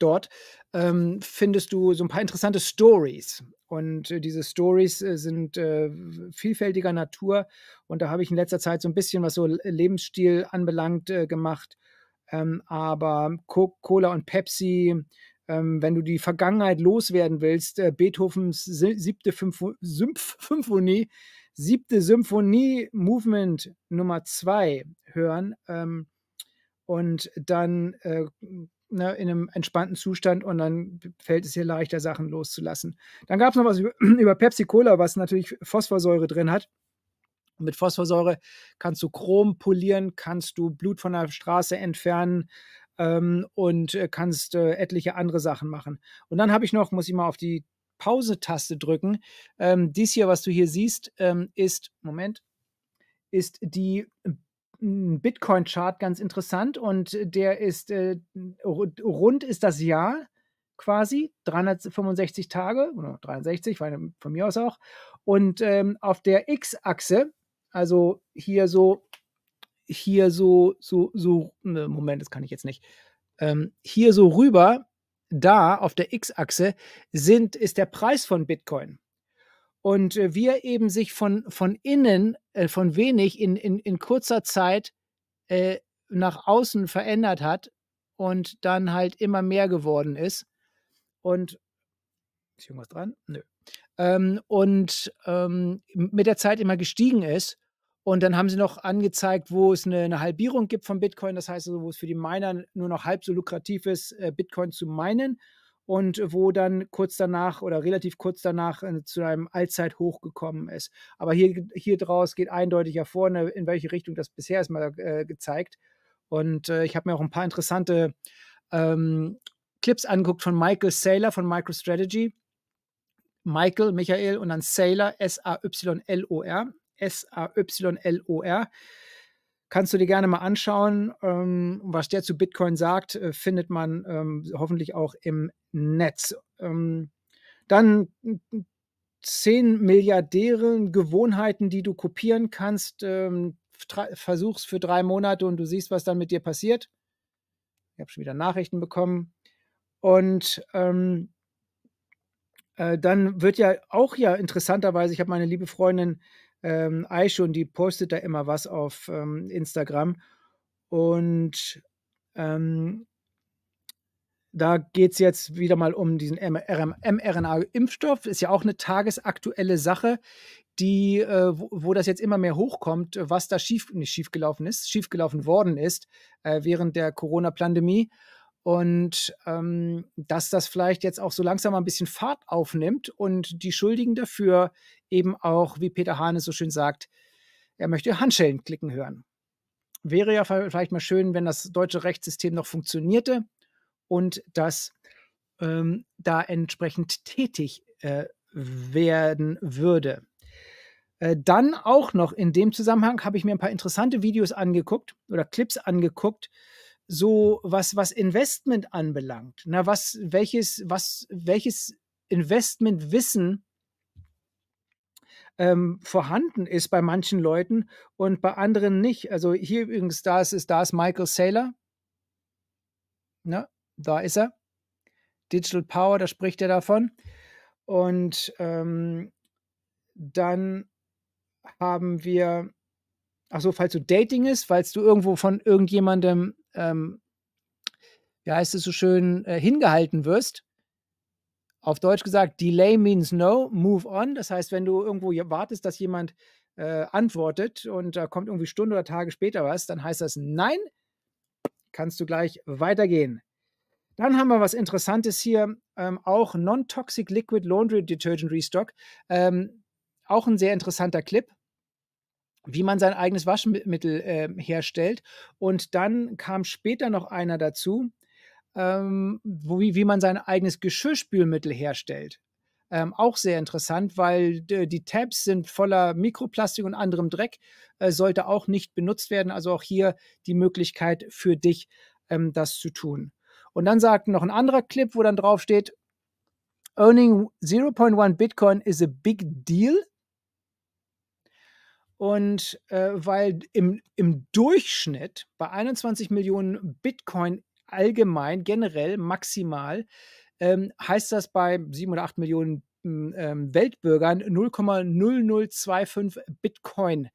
dort ähm, findest du so ein paar interessante Stories. Und äh, diese Stories äh, sind äh, vielfältiger Natur. Und da habe ich in letzter Zeit so ein bisschen, was so Lebensstil anbelangt, äh, gemacht. Ähm, aber Coca-Cola und Pepsi, ähm, wenn du die Vergangenheit loswerden willst, Beethovens siebte Symphonie, siebte Symphonie Movement Nummer zwei hören. Ähm, und dann äh, ne, in einem entspannten Zustand und dann fällt es hier leichter, Sachen loszulassen. Dann gab es noch was (clears throat) über, Pepsi-Cola, was natürlich Phosphorsäure drin hat. mit Phosphorsäure kannst du Chrom polieren, kannst du Blut von der Straße entfernen, ähm, und äh, kannst äh, etliche andere Sachen machen. Und dann habe ich noch, muss ich mal auf die Pause-Taste drücken. Ähm, dies hier, was du hier siehst, ähm, ist, Moment, ist die Bitcoin-Chart ganz interessant und der ist äh, rund ist das Jahr quasi, 365 Tage oder 63, von mir aus auch. Und ähm, auf der X-Achse, also hier so, hier so, so, so, ne, Moment, das kann ich jetzt nicht. Ähm, hier so rüber, da auf der X-Achse sind, ist der Preis von Bitcoin. Und äh, wir eben sich von, von innen, äh, von wenig in, in, in kurzer Zeit äh, nach außen verändert hat und dann halt immer mehr geworden ist. Und ist irgendwas dran? Nö. Ähm, und ähm, mit der Zeit immer gestiegen ist. Und dann haben sie noch angezeigt, wo es eine, eine, Halbierung gibt von Bitcoin. Das heißt also, wo es für die Miner nur noch halb so lukrativ ist, äh, Bitcoin zu minen und wo dann kurz danach oder relativ kurz danach äh, zu einem Allzeithoch gekommen ist. Aber hier, hier draus geht eindeutig hervor, ne, in welche Richtung das bisher erstmal äh, gezeigt. Und äh, ich habe mir auch ein paar interessante ähm, Clips angeguckt von Michael Saylor von MicroStrategy. Michael, Michael und dann Saylor, S-A-Y-L-O-R. S-A-Y-L-O-R kannst du dir gerne mal anschauen. Ähm, was der zu Bitcoin sagt, äh, findet man ähm, hoffentlich auch im Netz. Ähm, dann hm, hm, zehn Milliardären Gewohnheiten, die du kopieren kannst. Ähm, versuch's für drei Monate und du siehst, was dann mit dir passiert. Ich habe schon wieder Nachrichten bekommen. Und ähm, äh, dann wird ja auch ja interessanterweise, ich habe meine liebe Freundin ähm, Aisho und die postet da immer was auf ähm, Instagram. Und ähm, da geht es jetzt wieder mal um diesen mRNA-Impfstoff. Ist ja auch eine tagesaktuelle Sache, die, äh, wo, wo, das jetzt immer mehr hochkommt, was da schief, nicht schiefgelaufen ist, schiefgelaufen worden ist äh, während der Corona-Pandemie. Und ähm, dass das vielleicht jetzt auch so langsam mal ein bisschen Fahrt aufnimmt und die Schuldigen dafür eben auch, wie Peter Hane so schön sagt, er möchte Handschellen klicken hören. Wäre ja vielleicht mal schön, wenn das deutsche Rechtssystem noch funktionierte und dass ähm, da entsprechend tätig äh, werden würde. Äh, dann auch noch in dem Zusammenhang habe ich mir ein paar interessante Videos angeguckt oder Clips angeguckt so was, was Investment anbelangt, na, ne, was, welches, was, welches Investmentwissen ähm, vorhanden ist bei manchen Leuten und bei anderen nicht. Also hier übrigens, da ist, da ist Michael Saylor. Na, ne, da ist er. Digital Power, da spricht er davon. Und ähm, dann haben wir, ach so, falls du Dating ist, falls du irgendwo von irgendjemandem ähm, wie heißt es so schön, äh, hingehalten wirst. Auf Deutsch gesagt, Delay means no, move on. Das heißt, wenn du irgendwo wartest, dass jemand äh, antwortet und da kommt irgendwie Stunde oder Tage später was, dann heißt das Nein, kannst du gleich weitergehen. Dann haben wir was Interessantes hier, ähm, auch Non-Toxic Liquid Laundry Detergent Restock. Ähm, auch ein sehr interessanter Clip wie man sein eigenes Waschmittel äh, herstellt. Und dann kam später noch einer dazu, ähm, wo, wie man sein eigenes Geschirrspülmittel herstellt. Ähm, auch sehr interessant, weil die Tabs sind voller Mikroplastik und anderem Dreck, äh, sollte auch nicht benutzt werden. Also auch hier die Möglichkeit für dich, ähm, das zu tun. Und dann sagt noch ein anderer Clip, wo dann drauf steht, Earning 0.1 Bitcoin is a big deal und äh, weil im, im Durchschnitt bei 21 Millionen Bitcoin allgemein, generell, maximal, ähm, heißt das bei 7 oder 8 Millionen ähm, Weltbürgern 0,0025 Bitcoin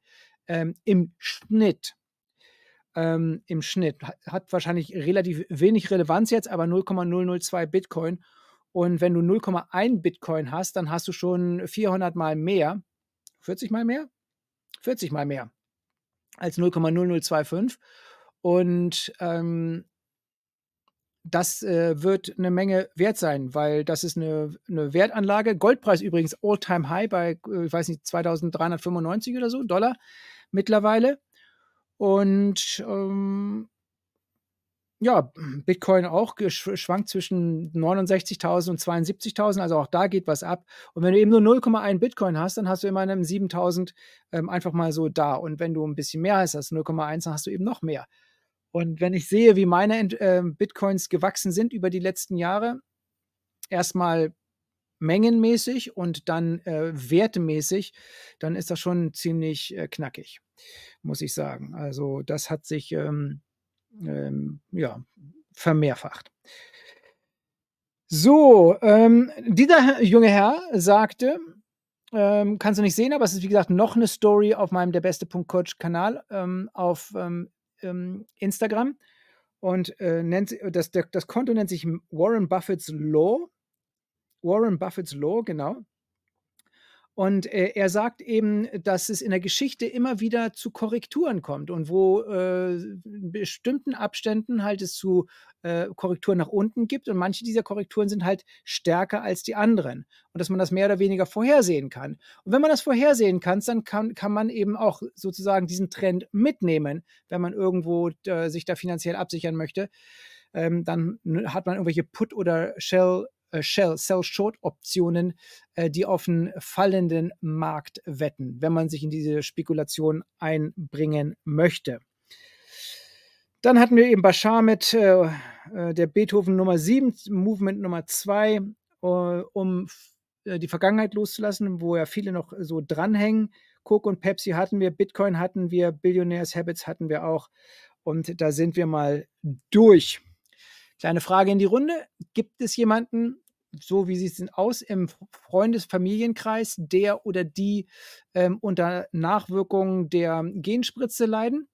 ähm, im Schnitt. Ähm, im Schnitt. Hat wahrscheinlich relativ wenig Relevanz jetzt, aber 0,002 Bitcoin. Und wenn du 0,1 Bitcoin hast, dann hast du schon 400 mal mehr, 40 mal mehr, 40 mal mehr als 0,0025. Und ähm, das äh, wird eine Menge wert sein, weil das ist eine, eine Wertanlage. Goldpreis übrigens all-time high bei, äh, ich weiß nicht, 2395 oder so Dollar mittlerweile. Und ähm, ja, Bitcoin auch schwankt zwischen 69.000 und 72.000, also auch da geht was ab. Und wenn du eben nur 0,1 Bitcoin hast, dann hast du immer einen 7.000 ähm, einfach mal so da. Und wenn du ein bisschen mehr hast als 0,1, dann hast du eben noch mehr. Und wenn ich sehe, wie meine äh, Bitcoins gewachsen sind über die letzten Jahre, erstmal mengenmäßig und dann äh, wertemäßig, dann ist das schon ziemlich äh, knackig, muss ich sagen. Also das hat sich... Ähm, ähm, ja, vermehrfacht. So, ähm, dieser junge Herr sagte, ähm, kannst du nicht sehen, aber es ist wie gesagt noch eine Story auf meinem der beste.coach Kanal ähm, auf ähm, ähm, Instagram und äh, nennt, das, das Konto nennt sich Warren Buffett's Law. Warren Buffett's Law, genau. Und äh, er sagt eben, dass es in der Geschichte immer wieder zu Korrekturen kommt und wo äh, in bestimmten Abständen halt es zu äh, Korrekturen nach unten gibt und manche dieser Korrekturen sind halt stärker als die anderen und dass man das mehr oder weniger vorhersehen kann. Und wenn man das vorhersehen kann, dann kann, kann man eben auch sozusagen diesen Trend mitnehmen, wenn man irgendwo äh, sich da finanziell absichern möchte. Ähm, dann ne, hat man irgendwelche Put- oder Shell- äh, Shell, Sell Short Optionen, äh, die auf einen fallenden Markt wetten, wenn man sich in diese Spekulation einbringen möchte. Dann hatten wir eben Bashar mit äh, der Beethoven Nummer 7, Movement Nummer 2, um die Vergangenheit loszulassen, wo ja viele noch so dranhängen. Coke und Pepsi hatten wir, Bitcoin hatten wir, Billionaires Habits hatten wir auch. Und da sind wir mal durch. Kleine Frage in die Runde. Gibt es jemanden, so wie sieht es denn aus, im Freundes-, Familienkreis, der oder die ähm, unter Nachwirkungen der Genspritze leiden?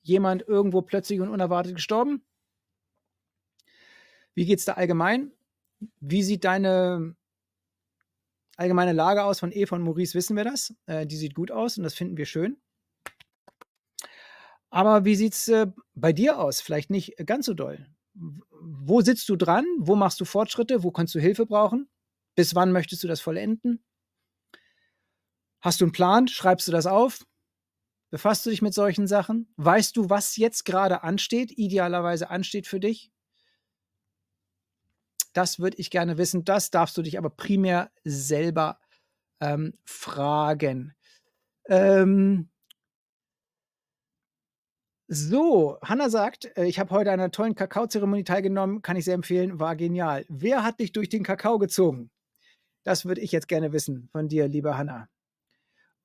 Jemand irgendwo plötzlich und unerwartet gestorben? Wie geht es da allgemein? Wie sieht deine allgemeine Lage aus von Eva und Maurice? Wissen wir das? Äh, die sieht gut aus und das finden wir schön. Aber wie sieht es äh, bei dir aus? Vielleicht nicht ganz so doll wo sitzt du dran? Wo machst du Fortschritte? Wo kannst du Hilfe brauchen? Bis wann möchtest du das vollenden? Hast du einen Plan? Schreibst du das auf? Befasst du dich mit solchen Sachen? Weißt du, was jetzt gerade ansteht, idealerweise ansteht für dich? Das würde ich gerne wissen. Das darfst du dich aber primär selber ähm, fragen. Ähm, so, Hanna sagt, äh, ich habe heute an einer tollen Kakaozeremonie teilgenommen, kann ich sehr empfehlen, war genial. Wer hat dich durch den Kakao gezogen? Das würde ich jetzt gerne wissen von dir, liebe Hanna.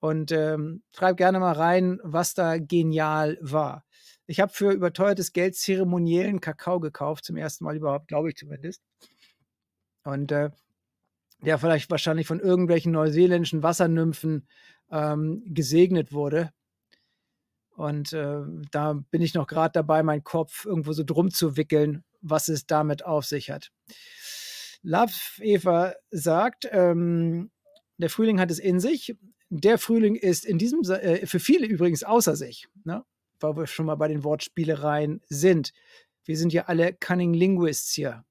Und ähm, schreib gerne mal rein, was da genial war. Ich habe für überteuertes Geld zeremoniellen Kakao gekauft, zum ersten Mal überhaupt, glaube ich zumindest. Und äh, der vielleicht wahrscheinlich von irgendwelchen neuseeländischen Wassernymphen ähm, gesegnet wurde und äh, da bin ich noch gerade dabei, meinen Kopf irgendwo so drum zu wickeln, was es damit auf sich hat. Love Eva sagt, ähm, der Frühling hat es in sich. Der Frühling ist in diesem, äh, für viele übrigens außer sich, ne? weil wir schon mal bei den Wortspielereien sind. Wir sind ja alle Cunning Linguists hier.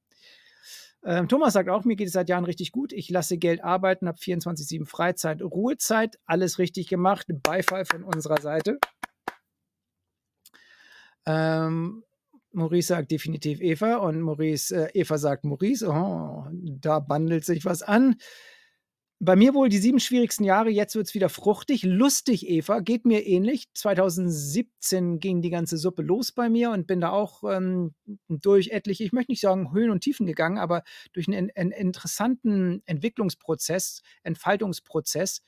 Ähm, Thomas sagt auch, mir geht es seit Jahren richtig gut. Ich lasse Geld arbeiten, habe 24-7 Freizeit, Ruhezeit, alles richtig gemacht. Beifall von unserer Seite. Ähm, Maurice sagt definitiv Eva und Maurice, äh, Eva sagt Maurice, oh, da bandelt sich was an. Bei mir wohl die sieben schwierigsten Jahre, jetzt wird es wieder fruchtig. Lustig, Eva, geht mir ähnlich. 2017 ging die ganze Suppe los bei mir und bin da auch ähm, durch etliche, ich möchte nicht sagen Höhen und Tiefen gegangen, aber durch einen, einen interessanten Entwicklungsprozess, Entfaltungsprozess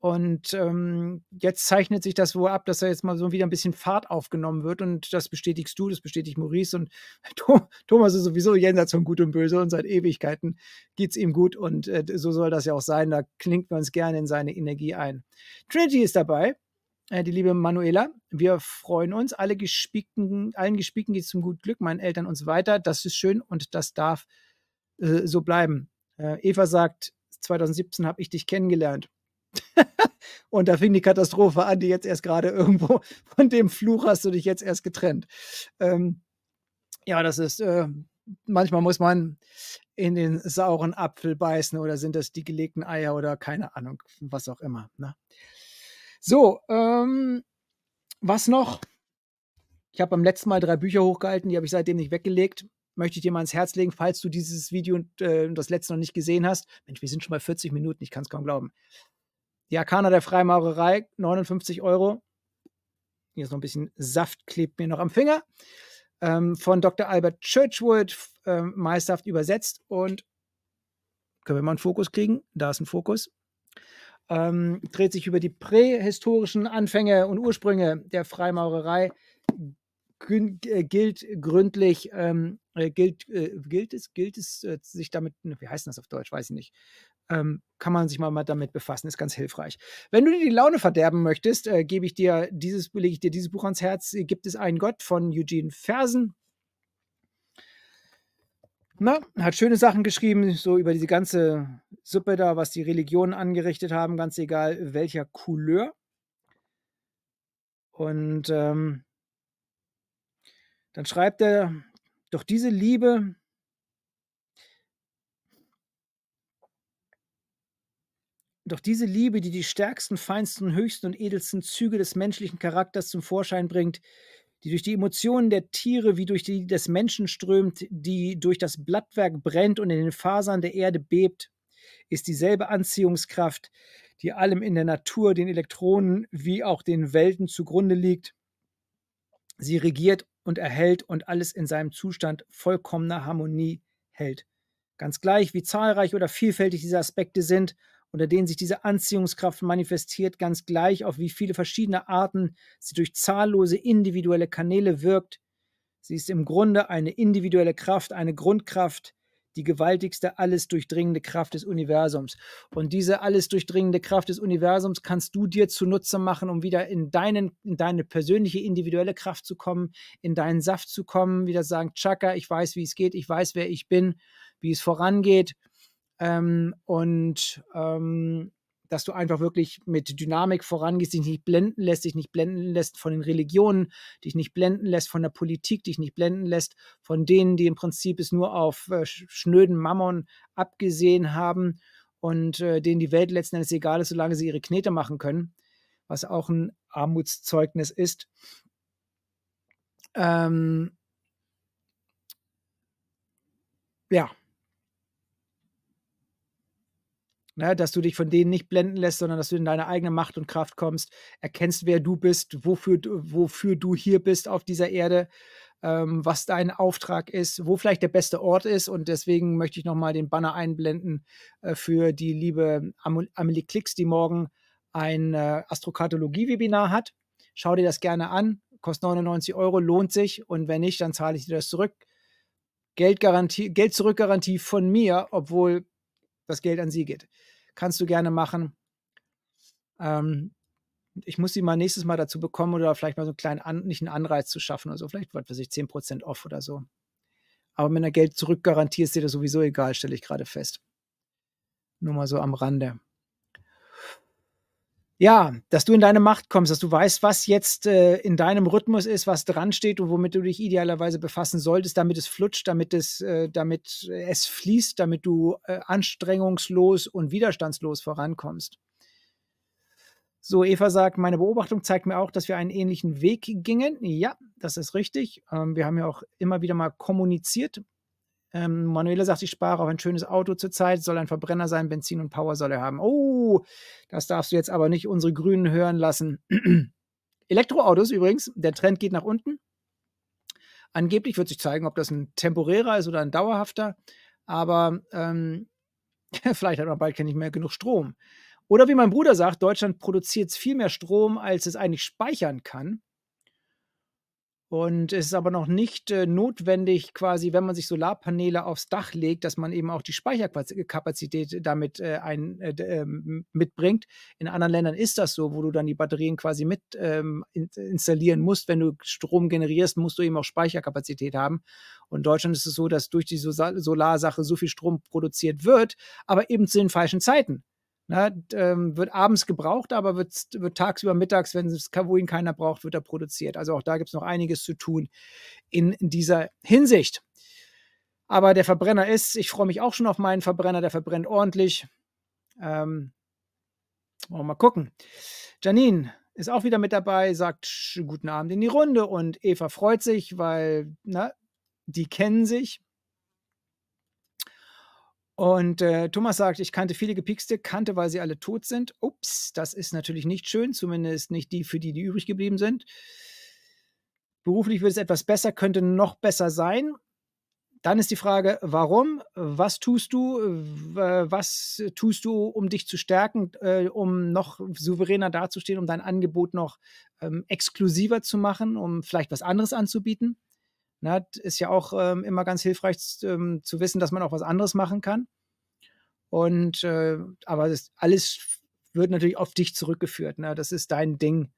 und ähm, jetzt zeichnet sich das wohl ab, dass da jetzt mal so wieder ein bisschen Fahrt aufgenommen wird. Und das bestätigst du, das bestätigt Maurice. Und (laughs) Thomas ist sowieso jenseits von Gut und Böse. Und seit Ewigkeiten geht es ihm gut. Und äh, so soll das ja auch sein. Da klingt man uns gerne in seine Energie ein. Trinity ist dabei. Äh, die liebe Manuela, wir freuen uns. Alle Gespickten, allen Gespickten geht's zum guten Glück, meinen Eltern uns weiter. Das ist schön und das darf äh, so bleiben. Äh, Eva sagt, 2017 habe ich dich kennengelernt und da fing die Katastrophe an, die jetzt erst gerade irgendwo (laughs) von dem Fluch hast du dich jetzt erst getrennt. Ähm, ja, das ist, äh, manchmal muss man in den sauren Apfel beißen oder sind das die gelegten Eier oder keine Ahnung, was auch immer. Ne? So, ähm, was noch? Ich habe beim letzten Mal drei Bücher hochgehalten, die habe ich seitdem nicht weggelegt. Möchte ich dir mal ans Herz legen, falls du dieses Video und äh, das letzte noch nicht gesehen hast. Mensch, wir sind schon bei 40 Minuten, ich kann es kaum glauben. Die Arkana der Freimaurerei, 59 Euro. Hier ist noch ein bisschen Saft, klebt mir noch am Finger. Ähm, von Dr. Albert Churchwood, äh, meisterhaft übersetzt. Und können wir mal einen Fokus kriegen? Da ist ein Fokus. Ähm, dreht sich über die prähistorischen Anfänge und Ursprünge der Freimaurerei. Gün, äh, gilt gründlich, ähm, äh, gilt, äh, gilt es, gilt es, äh, sich damit, wie heißt das auf Deutsch, weiß ich nicht, ähm, kann man sich mal, damit befassen, ist ganz hilfreich. Wenn du dir die Laune verderben möchtest, äh, gebe ich dir dieses, lege ich dir dieses Buch ans Herz, äh, gibt es einen Gott von Eugene Fersen. Na, hat schöne Sachen geschrieben, so über diese ganze Suppe da, was die Religionen angerichtet haben, ganz egal welcher Couleur. Und ähm, dann schreibt er, doch diese Liebe Doch diese Liebe, die die stärksten, feinsten, höchsten und edelsten Züge des menschlichen Charakters zum Vorschein bringt, die durch die Emotionen der Tiere wie durch die des Menschen strömt, die durch das Blattwerk brennt und in den Fasern der Erde bebt, ist dieselbe Anziehungskraft, die allem in der Natur, den Elektronen wie auch den Welten zugrunde liegt. Sie regiert und erhält und alles in seinem Zustand vollkommener Harmonie hält. Ganz gleich, wie zahlreich oder vielfältig diese Aspekte sind unter denen sich diese Anziehungskraft manifestiert, ganz gleich auf wie viele verschiedene Arten sie durch zahllose individuelle Kanäle wirkt. Sie ist im Grunde eine individuelle Kraft, eine Grundkraft, die gewaltigste, alles durchdringende Kraft des Universums. Und diese alles durchdringende Kraft des Universums kannst du dir zunutze machen, um wieder in, deinen, in deine persönliche, individuelle Kraft zu kommen, in deinen Saft zu kommen, wieder sagen, Chaka, ich weiß, wie es geht, ich weiß, wer ich bin, wie es vorangeht ähm, und ähm, dass du einfach wirklich mit Dynamik vorangehst, dich nicht blenden lässt, dich nicht blenden lässt von den Religionen, dich nicht blenden lässt von der Politik, dich nicht blenden lässt von denen, die im Prinzip es nur auf äh, schnöden Mammon abgesehen haben und äh, denen die Welt letzten Endes egal ist, solange sie ihre Knete machen können, was auch ein Armutszeugnis ist. Ähm, ja, ne, dass du dich von denen nicht blenden lässt, sondern dass du in deine eigene Macht und Kraft kommst, erkennst, wer du bist, wofür, wofür du hier bist auf dieser Erde, ähm, was dein Auftrag ist, wo vielleicht der beste Ort ist. Und deswegen möchte ich nochmal den Banner einblenden äh, für die liebe Am Amelie Klicks, die morgen ein äh, Astrokartologie-Webinar hat. Schau dir das gerne an. Kostet 99 Euro, lohnt sich. Und wenn nicht, dann zahle ich dir das zurück. Geld, Geld zurückgarantie von mir, obwohl das Geld an sie geht. Kannst du gerne machen. Ähm, ich muss sie mal nächstes Mal dazu bekommen oder vielleicht mal so einen kleinen, an, nicht einen Anreiz zu schaffen oder so, vielleicht, was weiß ich, 10% off oder so. Aber mit einer Geld-Zurück-Garantie ist dir das sowieso egal, stelle ich gerade fest. Nur mal so am Rande ja, dass du in deine Macht kommst, dass du weißt, was jetzt äh, in deinem Rhythmus ist, was dran steht und womit du dich idealerweise befassen solltest, damit es flutscht, damit es, äh, damit es fließt, damit du äh, anstrengungslos und widerstandslos vorankommst. So, Eva sagt, meine Beobachtung zeigt mir auch, dass wir einen ähnlichen Weg gingen. Ja, das ist richtig. Ähm, wir haben ja auch immer wieder mal kommuniziert, ähm, Manuela sagt, ich spare auch ein schönes Auto zurzeit, soll ein Verbrenner sein, Benzin und Power soll er haben. Oh, das darfst du jetzt aber nicht unsere Grünen hören lassen. (clears throat) Elektroautos übrigens, der Trend geht nach unten. Angeblich wird sich zeigen, ob das ein temporärer ist oder ein dauerhafter, aber ähm, (laughs) vielleicht hat man bald nicht mehr genug Strom. Oder wie mein Bruder sagt, Deutschland produziert viel mehr Strom, als es eigentlich speichern kann. Und es ist aber noch nicht äh, notwendig, quasi, wenn man sich Solarpaneele aufs Dach legt, dass man eben auch die Speicherkapazität damit äh, ein, äh, ähm, mitbringt. In anderen Ländern ist das so, wo du dann die Batterien quasi mit ähm, in, installieren musst. Wenn du Strom generierst, musst du eben auch Speicherkapazität haben. Und in Deutschland ist es so, dass durch die so Solarsache so viel Strom produziert wird, aber eben zu den falschen Zeiten. Na, ne, ähm, wird abends gebraucht, aber wird, wird tagsüber, mittags, wenn es Kavuin keiner braucht, wird er produziert. Also auch da gibt es noch einiges zu tun in, in dieser Hinsicht. Aber der Verbrenner ist, ich freue mich auch schon auf meinen Verbrenner, der verbrennt ordentlich. Ähm, wollen wir mal gucken. Janine ist auch wieder mit dabei, sagt guten Abend in die Runde und Eva freut sich, weil na, ne, die kennen sich. Und äh, Thomas sagt, ich kannte viele Gepikste, kannte, weil sie alle tot sind. Ups, das ist natürlich nicht schön, zumindest nicht die für die, die übrig geblieben sind. Beruflich wird es etwas besser, könnte noch besser sein. Dann ist die Frage, warum? Was tust du? Was tust du, um dich zu stärken, äh, um noch souveräner dazustehen, um dein Angebot noch ähm, exklusiver zu machen, um vielleicht was anderes anzubieten? Na, ist ja auch ähm, immer ganz hilfreich ähm, zu wissen, dass man auch was anderes machen kann. Und äh, aber das, alles wird natürlich auf dich zurückgeführt. Ne? Das ist dein Ding.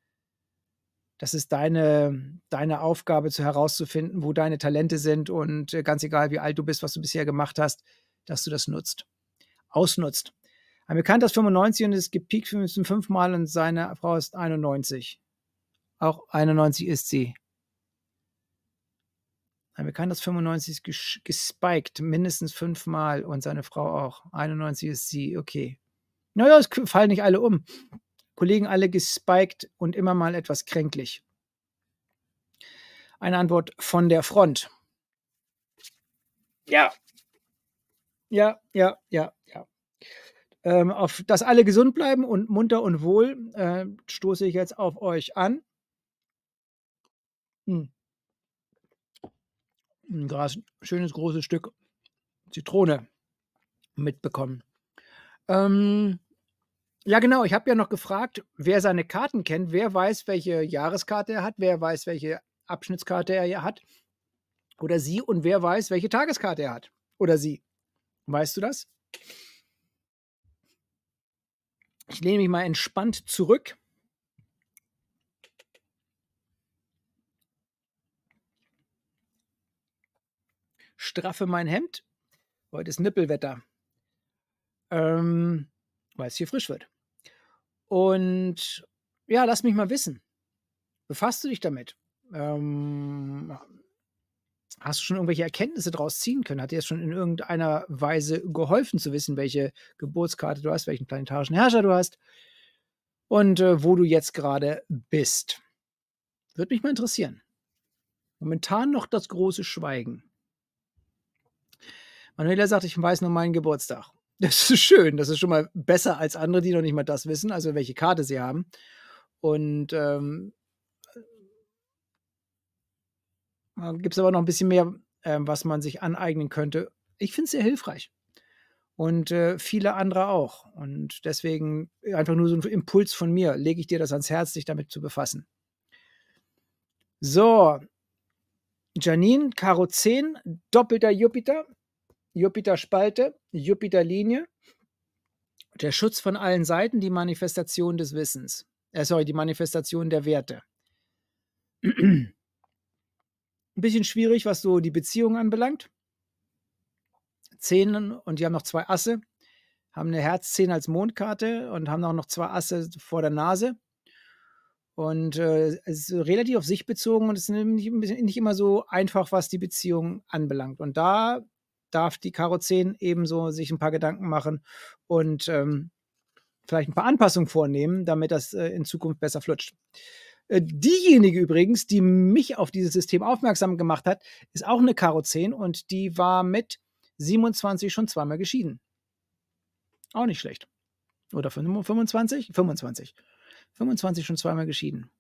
Das ist deine, deine Aufgabe, zu herauszufinden, wo deine Talente sind und äh, ganz egal, wie alt du bist, was du bisher gemacht hast, dass du das nutzt, ausnutzt. Ein Bekannter ist 95 und ist gepiekt fünfmal und seine Frau ist 91. Auch 91 ist sie. Amerikaner ist 95 ges gespiked, mindestens fünfmal und seine Frau auch. 91 ist sie, okay. Naja, es fallen nicht alle um. Kollegen alle gespiked und immer mal etwas kränklich. Eine Antwort von der Front. Ja. Ja, ja, ja, ja. Ähm, auf dass alle gesund bleiben und munter und wohl äh, stoße ich jetzt auf euch an. Hm ein Gras, schönes großes Stück Zitrone mitbekommen. Ähm, ja, genau. Ich habe ja noch gefragt, wer seine Karten kennt, wer weiß, welche Jahreskarte er hat, wer weiß, welche Abschnittskarte er hat oder sie und wer weiß, welche Tageskarte er hat oder sie. Weißt du das? Ich lehne mich mal entspannt zurück straffe mein Hemd. Heute ist Nippelwetter, ähm, weil es hier frisch wird. Und ja, lass mich mal wissen. Befasst du dich damit? Ähm, hast du schon irgendwelche Erkenntnisse daraus ziehen können? Hat dir das schon in irgendeiner Weise geholfen zu wissen, welche Geburtskarte du hast, welchen planetarischen Herrscher du hast und äh, wo du jetzt gerade bist? Würde mich mal interessieren. Momentan noch das große Schweigen. Manuela sagt, ich weiß nur meinen Geburtstag. Das ist schön, das ist schon mal besser als andere, die noch nicht mal das wissen, also welche Karte sie haben. Und ähm, gibt es aber noch ein bisschen mehr, äh, was man sich aneignen könnte. Ich finde es sehr hilfreich. Und äh, viele andere auch. Und deswegen einfach nur so ein Impuls von mir, lege ich dir das ans Herz, dich damit zu befassen. So, Janine, Karo 10, doppelter Jupiter. Jupiter-Spalte, Jupiter-Linie, der Schutz von allen Seiten, die Manifestation des Wissens. Äh, sorry, die Manifestation der Werte. Ein bisschen schwierig, was so die Beziehung anbelangt. Zehn und die haben noch zwei Asse, haben eine Herzzehn als Mondkarte und haben auch noch zwei Asse vor der Nase. Und äh, es ist relativ auf sich bezogen und es ist nicht, nicht immer so einfach, was die Beziehung anbelangt. Und da darf die Karo 10 ebenso sich ein paar Gedanken machen und ähm, vielleicht ein paar Anpassungen vornehmen, damit das äh, in Zukunft besser flutscht. Äh, diejenige übrigens, die mich auf dieses System aufmerksam gemacht hat, ist auch eine Karo 10 und die war mit 27 schon zweimal geschieden. Auch nicht schlecht. Oder 25? 25. 25 schon zweimal geschieden.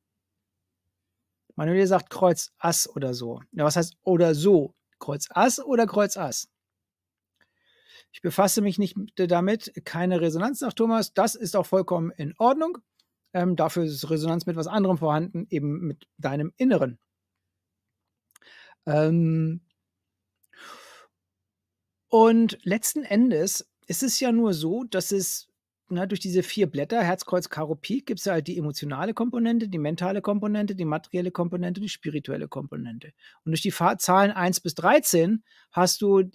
Manuel sagt Kreuz Ass oder so. Ja, was heißt oder so? Kreuz Ass oder Kreuz Ass? Ich befasse mich nicht äh, damit. Keine Resonanz, nach Thomas. Das ist auch vollkommen in Ordnung. Ähm, dafür ist Resonanz mit was anderem vorhanden, eben mit deinem Inneren. Ähm und letzten Endes ist es ja nur so, dass es na, durch diese vier Blätter, Herz, Kreuz, Karo, Pik, gibt es ja halt die emotionale Komponente, die mentale Komponente, die materielle Komponente, die spirituelle Komponente. Und durch die Zahlen 1 bis 13 hast du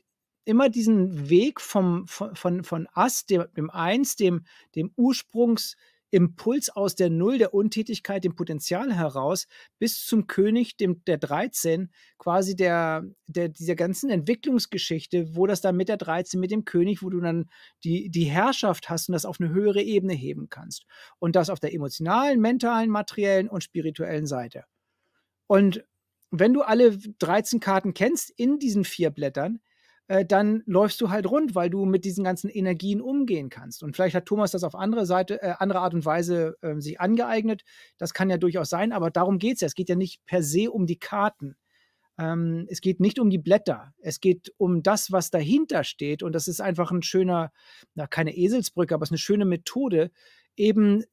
immer diesen Weg vom, von, von, von Ass, dem, dem Eins, dem, dem Ursprungsimpuls aus der Null, der Untätigkeit, dem Potenzial heraus, bis zum König, dem, der 13, quasi der, der, dieser ganzen Entwicklungsgeschichte, wo das dann mit der 13, mit dem König, wo du dann die, die Herrschaft hast und das auf eine höhere Ebene heben kannst. Und das auf der emotionalen, mentalen, materiellen und spirituellen Seite. Und wenn du alle 13 Karten kennst in diesen vier Blättern, äh, dann läufst du halt rund, weil du mit diesen ganzen Energien umgehen kannst. Und vielleicht hat Thomas das auf andere Seite, äh, andere Art und Weise äh, sich angeeignet. Das kann ja durchaus sein, aber darum geht es ja. Es geht ja nicht per se um die Karten. Ähm, es geht nicht um die Blätter. Es geht um das, was dahinter steht. Und das ist einfach ein schöner, na, keine Eselsbrücke, aber es ist eine schöne Methode, eben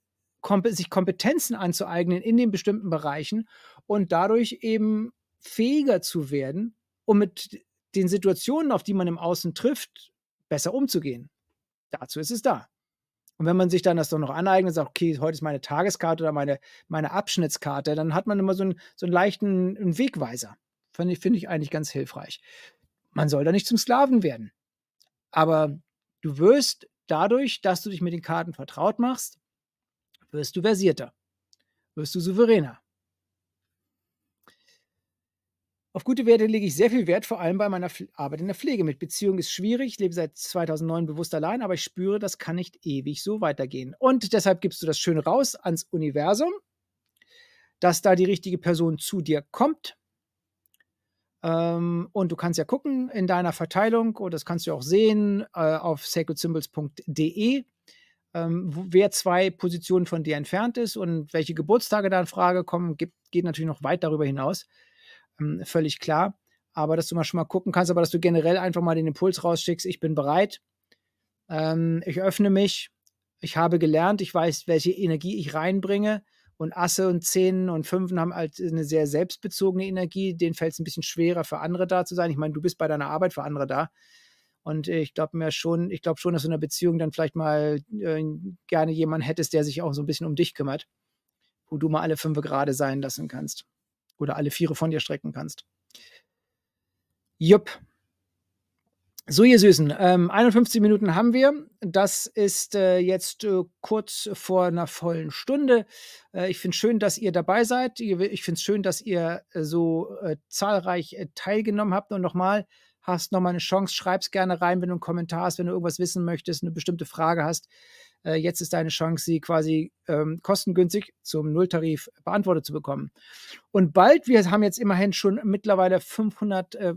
komp sich Kompetenzen anzueignen in den bestimmten Bereichen und dadurch eben fähiger zu werden, um mit den Situationen, auf die man im Außen trifft, besser umzugehen. Dazu ist es da. Und wenn man sich dann das doch noch aneignet und sagt, okay, heute ist meine Tageskarte oder meine, meine Abschnittskarte, dann hat man immer so einen, so einen leichten einen Wegweiser. Finde ich, find ich eigentlich ganz hilfreich. Man soll da nicht zum Sklaven werden. Aber du wirst dadurch, dass du dich mit den Karten vertraut machst, wirst du versierter, wirst du souveräner. Auf gute Werte lege ich sehr viel Wert, vor allem bei meiner Pf Arbeit in der Pflege. Mit Beziehung ist schwierig, ich lebe seit 2009 bewusst allein, aber ich spüre, das kann nicht ewig so weitergehen. Und deshalb gibst du das schön raus ans Universum, dass da die richtige Person zu dir kommt. Ähm, und du kannst ja gucken in deiner Verteilung, und oh, das kannst du auch sehen äh, auf sacredsymbols.de, ähm, wer zwei Positionen von dir entfernt ist und welche Geburtstage da in Frage kommen, geht natürlich noch weit darüber hinaus. Ähm, völlig klar. Aber dass du mal schon mal gucken kannst, aber dass du generell einfach mal den Impuls rausschickst, ich bin bereit, ähm, ich öffne mich, ich habe gelernt, ich weiß, welche Energie ich reinbringe. Und Asse und Zehnen und Fünfen haben halt eine sehr selbstbezogene Energie. Denen fällt es ein bisschen schwerer, für andere da zu sein. Ich meine, du bist bei deiner Arbeit für andere da. Und ich glaube mir schon, ich glaube schon, dass du in einer Beziehung dann vielleicht mal äh, gerne jemanden hättest, der sich auch so ein bisschen um dich kümmert, wo du mal alle fünf gerade sein lassen kannst oder alle Viere von dir strecken kannst. Jupp. So, ihr Süßen, ähm, 51 Minuten haben wir. Das ist äh, jetzt äh, kurz vor einer vollen Stunde. Äh, ich finde es schön, dass ihr dabei seid. Ich finde es schön, dass ihr äh, so äh, zahlreich äh, teilgenommen habt. Und nochmal, hast nochmal eine Chance, schreib es gerne rein, wenn du einen Kommentar hast, wenn du irgendwas wissen möchtest, eine bestimmte Frage hast äh, jetzt ist deine Chance, sie quasi ähm, kostengünstig zum Nulltarif beantwortet zu bekommen. Und bald, wir haben jetzt immerhin schon mittlerweile 500 äh,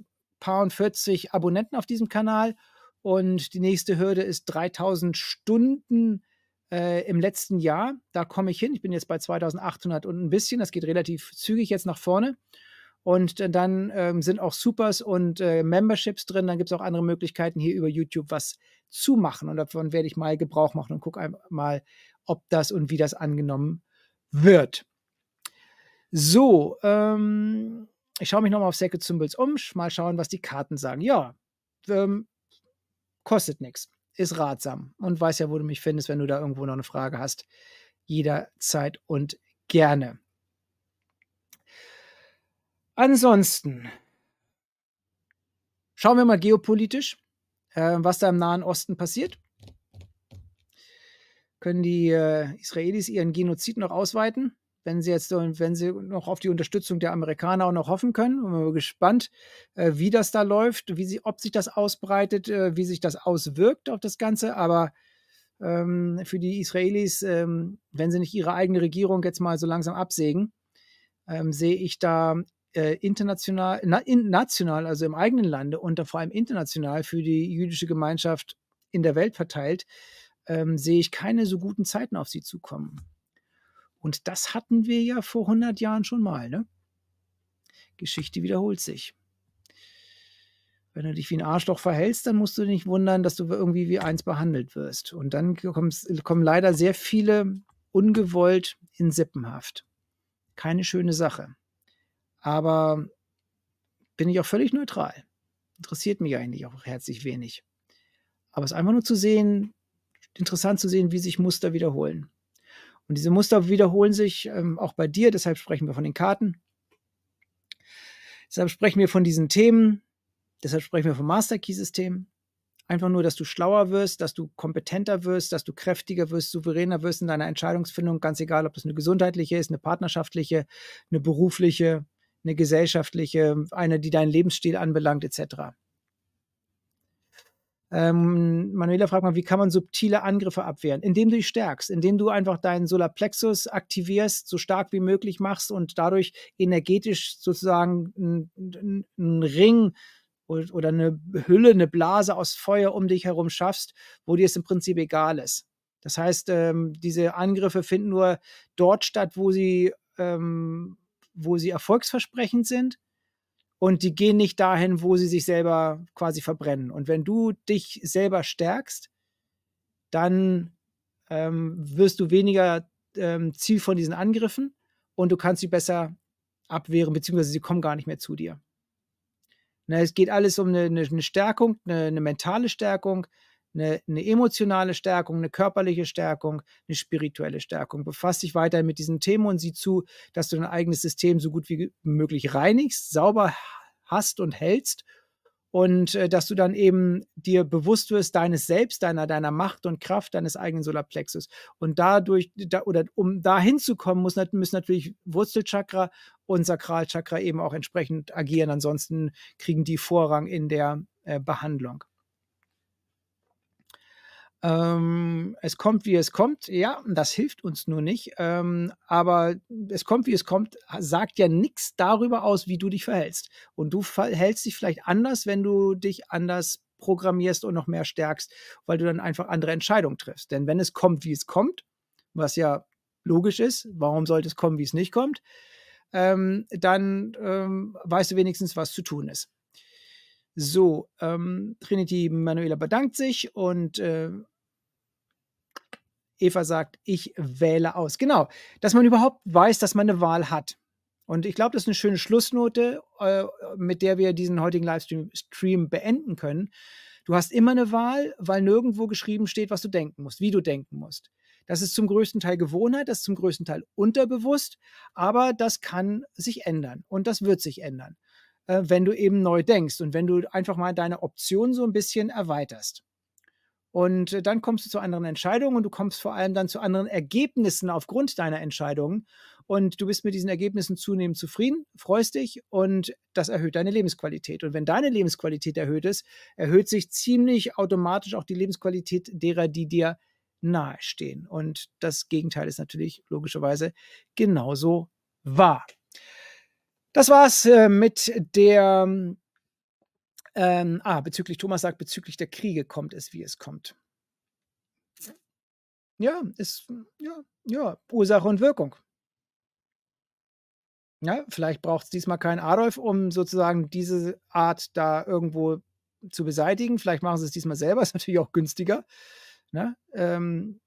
Abonnenten auf diesem Kanal und die nächste Hürde ist 3000 Stunden äh, im letzten Jahr. Da komme ich hin. Ich bin jetzt bei 2800 und ein bisschen. Das geht relativ zügig jetzt nach vorne. Und dann ähm, sind auch Supers und äh, Memberships drin. Dann gibt es auch andere Möglichkeiten, hier über YouTube was zu machen. Und davon werde ich mal Gebrauch machen und gucke mal, ob das und wie das angenommen wird. So, ähm, ich schaue mich nochmal auf Sacred Symbols um, mal schauen, was die Karten sagen. Ja, ähm, kostet nichts, ist ratsam und weiß ja, wo du mich findest, wenn du da irgendwo noch eine Frage hast. Jederzeit und gerne. Ansonsten schauen wir mal geopolitisch, äh, was da im Nahen Osten passiert. Können die äh, Israelis ihren Genozid noch ausweiten, wenn sie jetzt wenn sie noch auf die Unterstützung der Amerikaner auch noch hoffen können? Und wir gespannt, äh, wie das da läuft, wie sie, ob sich das ausbreitet, äh, wie sich das auswirkt auf das Ganze. Aber ähm, für die Israelis, ähm, wenn sie nicht ihre eigene Regierung jetzt mal so langsam absägen, ähm, sehe ich da äh, international, na, in, national, also im eigenen Lande und vor allem international für die jüdische Gemeinschaft in der Welt verteilt, ähm, sehe ich keine so guten Zeiten auf sie zukommen. Und das hatten wir ja vor 100 Jahren schon mal. Ne? Geschichte wiederholt sich. Wenn du dich wie ein Arschloch verhältst, dann musst du dich nicht wundern, dass du irgendwie wie eins behandelt wirst. Und dann kommen leider sehr viele ungewollt in Sippenhaft. Keine schöne Sache aber bin ich auch völlig neutral. Interessiert mich eigentlich auch herzlich wenig. Aber es ist einfach nur zu sehen, interessant zu sehen, wie sich Muster wiederholen. Und diese Muster wiederholen sich ähm, auch bei dir, deshalb sprechen wir von den Karten. Deshalb sprechen wir von diesen Themen, deshalb sprechen wir vom Master Key System. Einfach nur, dass du schlauer wirst, dass du kompetenter wirst, dass du kräftiger wirst, souveräner wirst in deiner Entscheidungsfindung, ganz egal, ob das eine gesundheitliche ist, eine partnerschaftliche, eine berufliche, eine gesellschaftliche, eine, die deinen Lebensstil anbelangt, etc. Ähm, Manuela fragt mal, wie kann man subtile Angriffe abwehren? Indem du dich stärkst, indem du einfach deinen Solarplexus aktivierst, so stark wie möglich machst und dadurch energetisch sozusagen einen Ring oder eine Hülle, eine Blase aus Feuer um dich herum schaffst, wo dir es im Prinzip egal ist. Das heißt, ähm, diese Angriffe finden nur dort statt, wo sie ähm, wo sie erfolgsversprechend sind und die gehen nicht dahin, wo sie sich selber quasi verbrennen. Und wenn du dich selber stärkst, dann ähm, wirst du weniger ähm, Ziel von diesen Angriffen und du kannst sie besser abwehren, beziehungsweise sie kommen gar nicht mehr zu dir. Na, ne, es geht alles um eine, eine ne Stärkung, eine, eine mentale Stärkung, eine, eine emotionale Stärkung, eine körperliche Stärkung, eine spirituelle Stärkung. Befasst dich weiter mit diesen Themen und sieh zu, dass du dein eigenes System so gut wie möglich reinigst, sauber hast und hältst und äh, dass du dann eben dir bewusst wirst deines Selbst, deiner deiner Macht und Kraft deines eigenen Solarplexus und dadurch da, oder um da hinzukommen, muss müssen natürlich Wurzelchakra und Sakralchakra eben auch entsprechend agieren, ansonsten kriegen die Vorrang in der äh, Behandlung. Ähm, es kommt, wie es kommt. Ja, das hilft uns nur nicht. Ähm, aber es kommt, wie es kommt, sagt ja nichts darüber aus, wie du dich verhältst. Und du verhältst dich vielleicht anders, wenn du dich anders programmierst und noch mehr stärkst, weil du dann einfach andere Entscheidungen triffst. Denn wenn es kommt, wie es kommt, was ja logisch ist, warum sollte es kommen, wie es nicht kommt, ähm, dann ähm, weißt du wenigstens, was zu tun ist. So, ähm, Trinity Manuela bedankt sich und äh, Eva sagt, ich wähle aus. Genau, dass man überhaupt weiß, dass man eine Wahl hat. Und ich glaube, das ist eine schöne Schlussnote, äh, mit der wir diesen heutigen Livestream beenden können. Du hast immer eine Wahl, weil nirgendwo geschrieben steht, was du denken musst, wie du denken musst. Das ist zum größten Teil Gewohnheit, das ist zum größten Teil unterbewusst, aber das kann sich ändern und das wird sich ändern äh, wenn du eben neu denkst und wenn du einfach mal deine Option so ein bisschen erweiterst. Und äh, dann kommst du zu anderen Entscheidungen und du kommst vor allem dann zu anderen Ergebnissen aufgrund deiner Entscheidungen. Und du bist mit diesen Ergebnissen zunehmend zufrieden, freust dich und das erhöht deine Lebensqualität. Und wenn deine Lebensqualität erhöht ist, erhöht sich ziemlich automatisch auch die Lebensqualität derer, die dir nahestehen. Und das Gegenteil ist natürlich logischerweise genauso wahr. Das war's äh, mit der. Ähm, ah, bezüglich Thomas sagt, bezüglich der Kriege kommt es, wie es kommt. Ja, ist ja, ja, Ursache und Wirkung. Ja, vielleicht braucht es diesmal keinen Adolf, um sozusagen diese Art da irgendwo zu beseitigen. Vielleicht machen sie es diesmal selber, (laughs) ist natürlich auch günstiger. Ne? Ähm,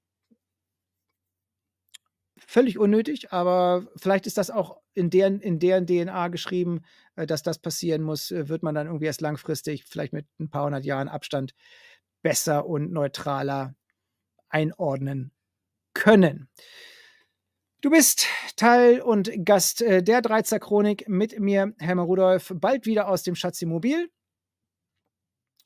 völlig unnötig, aber vielleicht ist das auch in deren, in deren DNA geschrieben, äh, dass das passieren muss, äh, wird man dann irgendwie erst langfristig, vielleicht mit ein paar hundert Jahren Abstand, besser und neutraler einordnen können. Du bist Teil und Gast äh, der 13 Chronik mit mir, Helmer Rudolf, bald wieder aus dem Schatz Immobil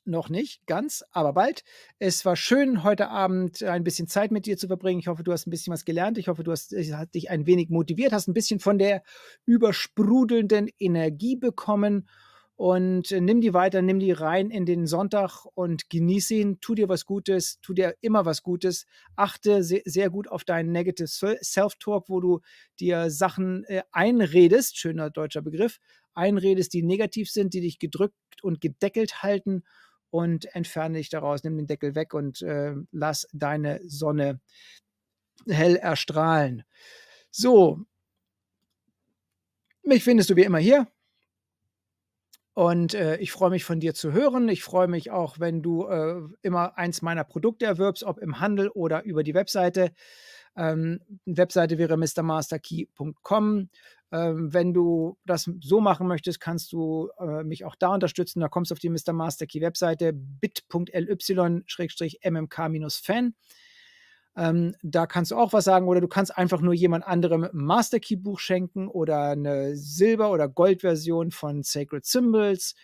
noch nicht ganz, aber bald. Es war schön, heute Abend ein bisschen Zeit mit dir zu verbringen. Ich hoffe, du hast ein bisschen was gelernt. Ich hoffe, du hast, hast dich ein wenig motiviert, hast ein bisschen von der übersprudelnden Energie bekommen. Und äh, nimm die weiter, nimm die rein in den Sonntag und genieße ihn. Tu dir was Gutes, tu dir immer was Gutes. Achte sehr, gut auf deinen Negative Self-Talk, wo du dir Sachen äh, einredest, schöner deutscher Begriff, einredest, die negativ sind, die dich gedrückt und gedeckelt halten und entferne dich daraus, nimm den Deckel weg und äh, lass deine Sonne hell erstrahlen. So, mich findest du wie immer hier. Und äh, ich freue mich von dir zu hören. Ich freue mich auch, wenn du äh, immer eins meiner Produkte erwirbst, ob im Handel oder über die Webseite. Ähm, Webseite wäre mrmasterkey.com. Ähm, wenn du das so machen möchtest, kannst du äh, mich auch da unterstützen. Da kommst du auf die Mr. Master Key Webseite bit.ly-mmk-fan. Ähm, da kannst du auch was sagen oder du kannst einfach nur jemand anderem Master Key Buch schenken oder eine Silber- oder Goldversion von Sacred Symbols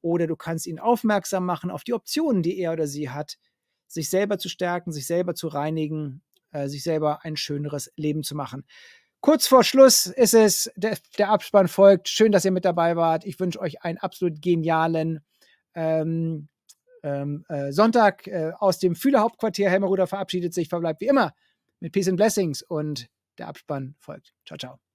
oder du kannst ihn aufmerksam machen auf die Optionen, die er oder sie hat, sich selber zu stärken, sich selber zu reinigen, äh, sich selber ein schöneres Leben zu machen. Kurz vor Schluss ist es, der, der, Abspann folgt. Schön, dass ihr mit dabei wart. Ich wünsche euch einen absolut genialen ähm, ähm äh, Sonntag äh, aus dem Fühlerhauptquartier. Helmer Ruder verabschiedet sich, verbleibt wie immer mit Peace and Blessings und der Abspann folgt. Ciao, ciao.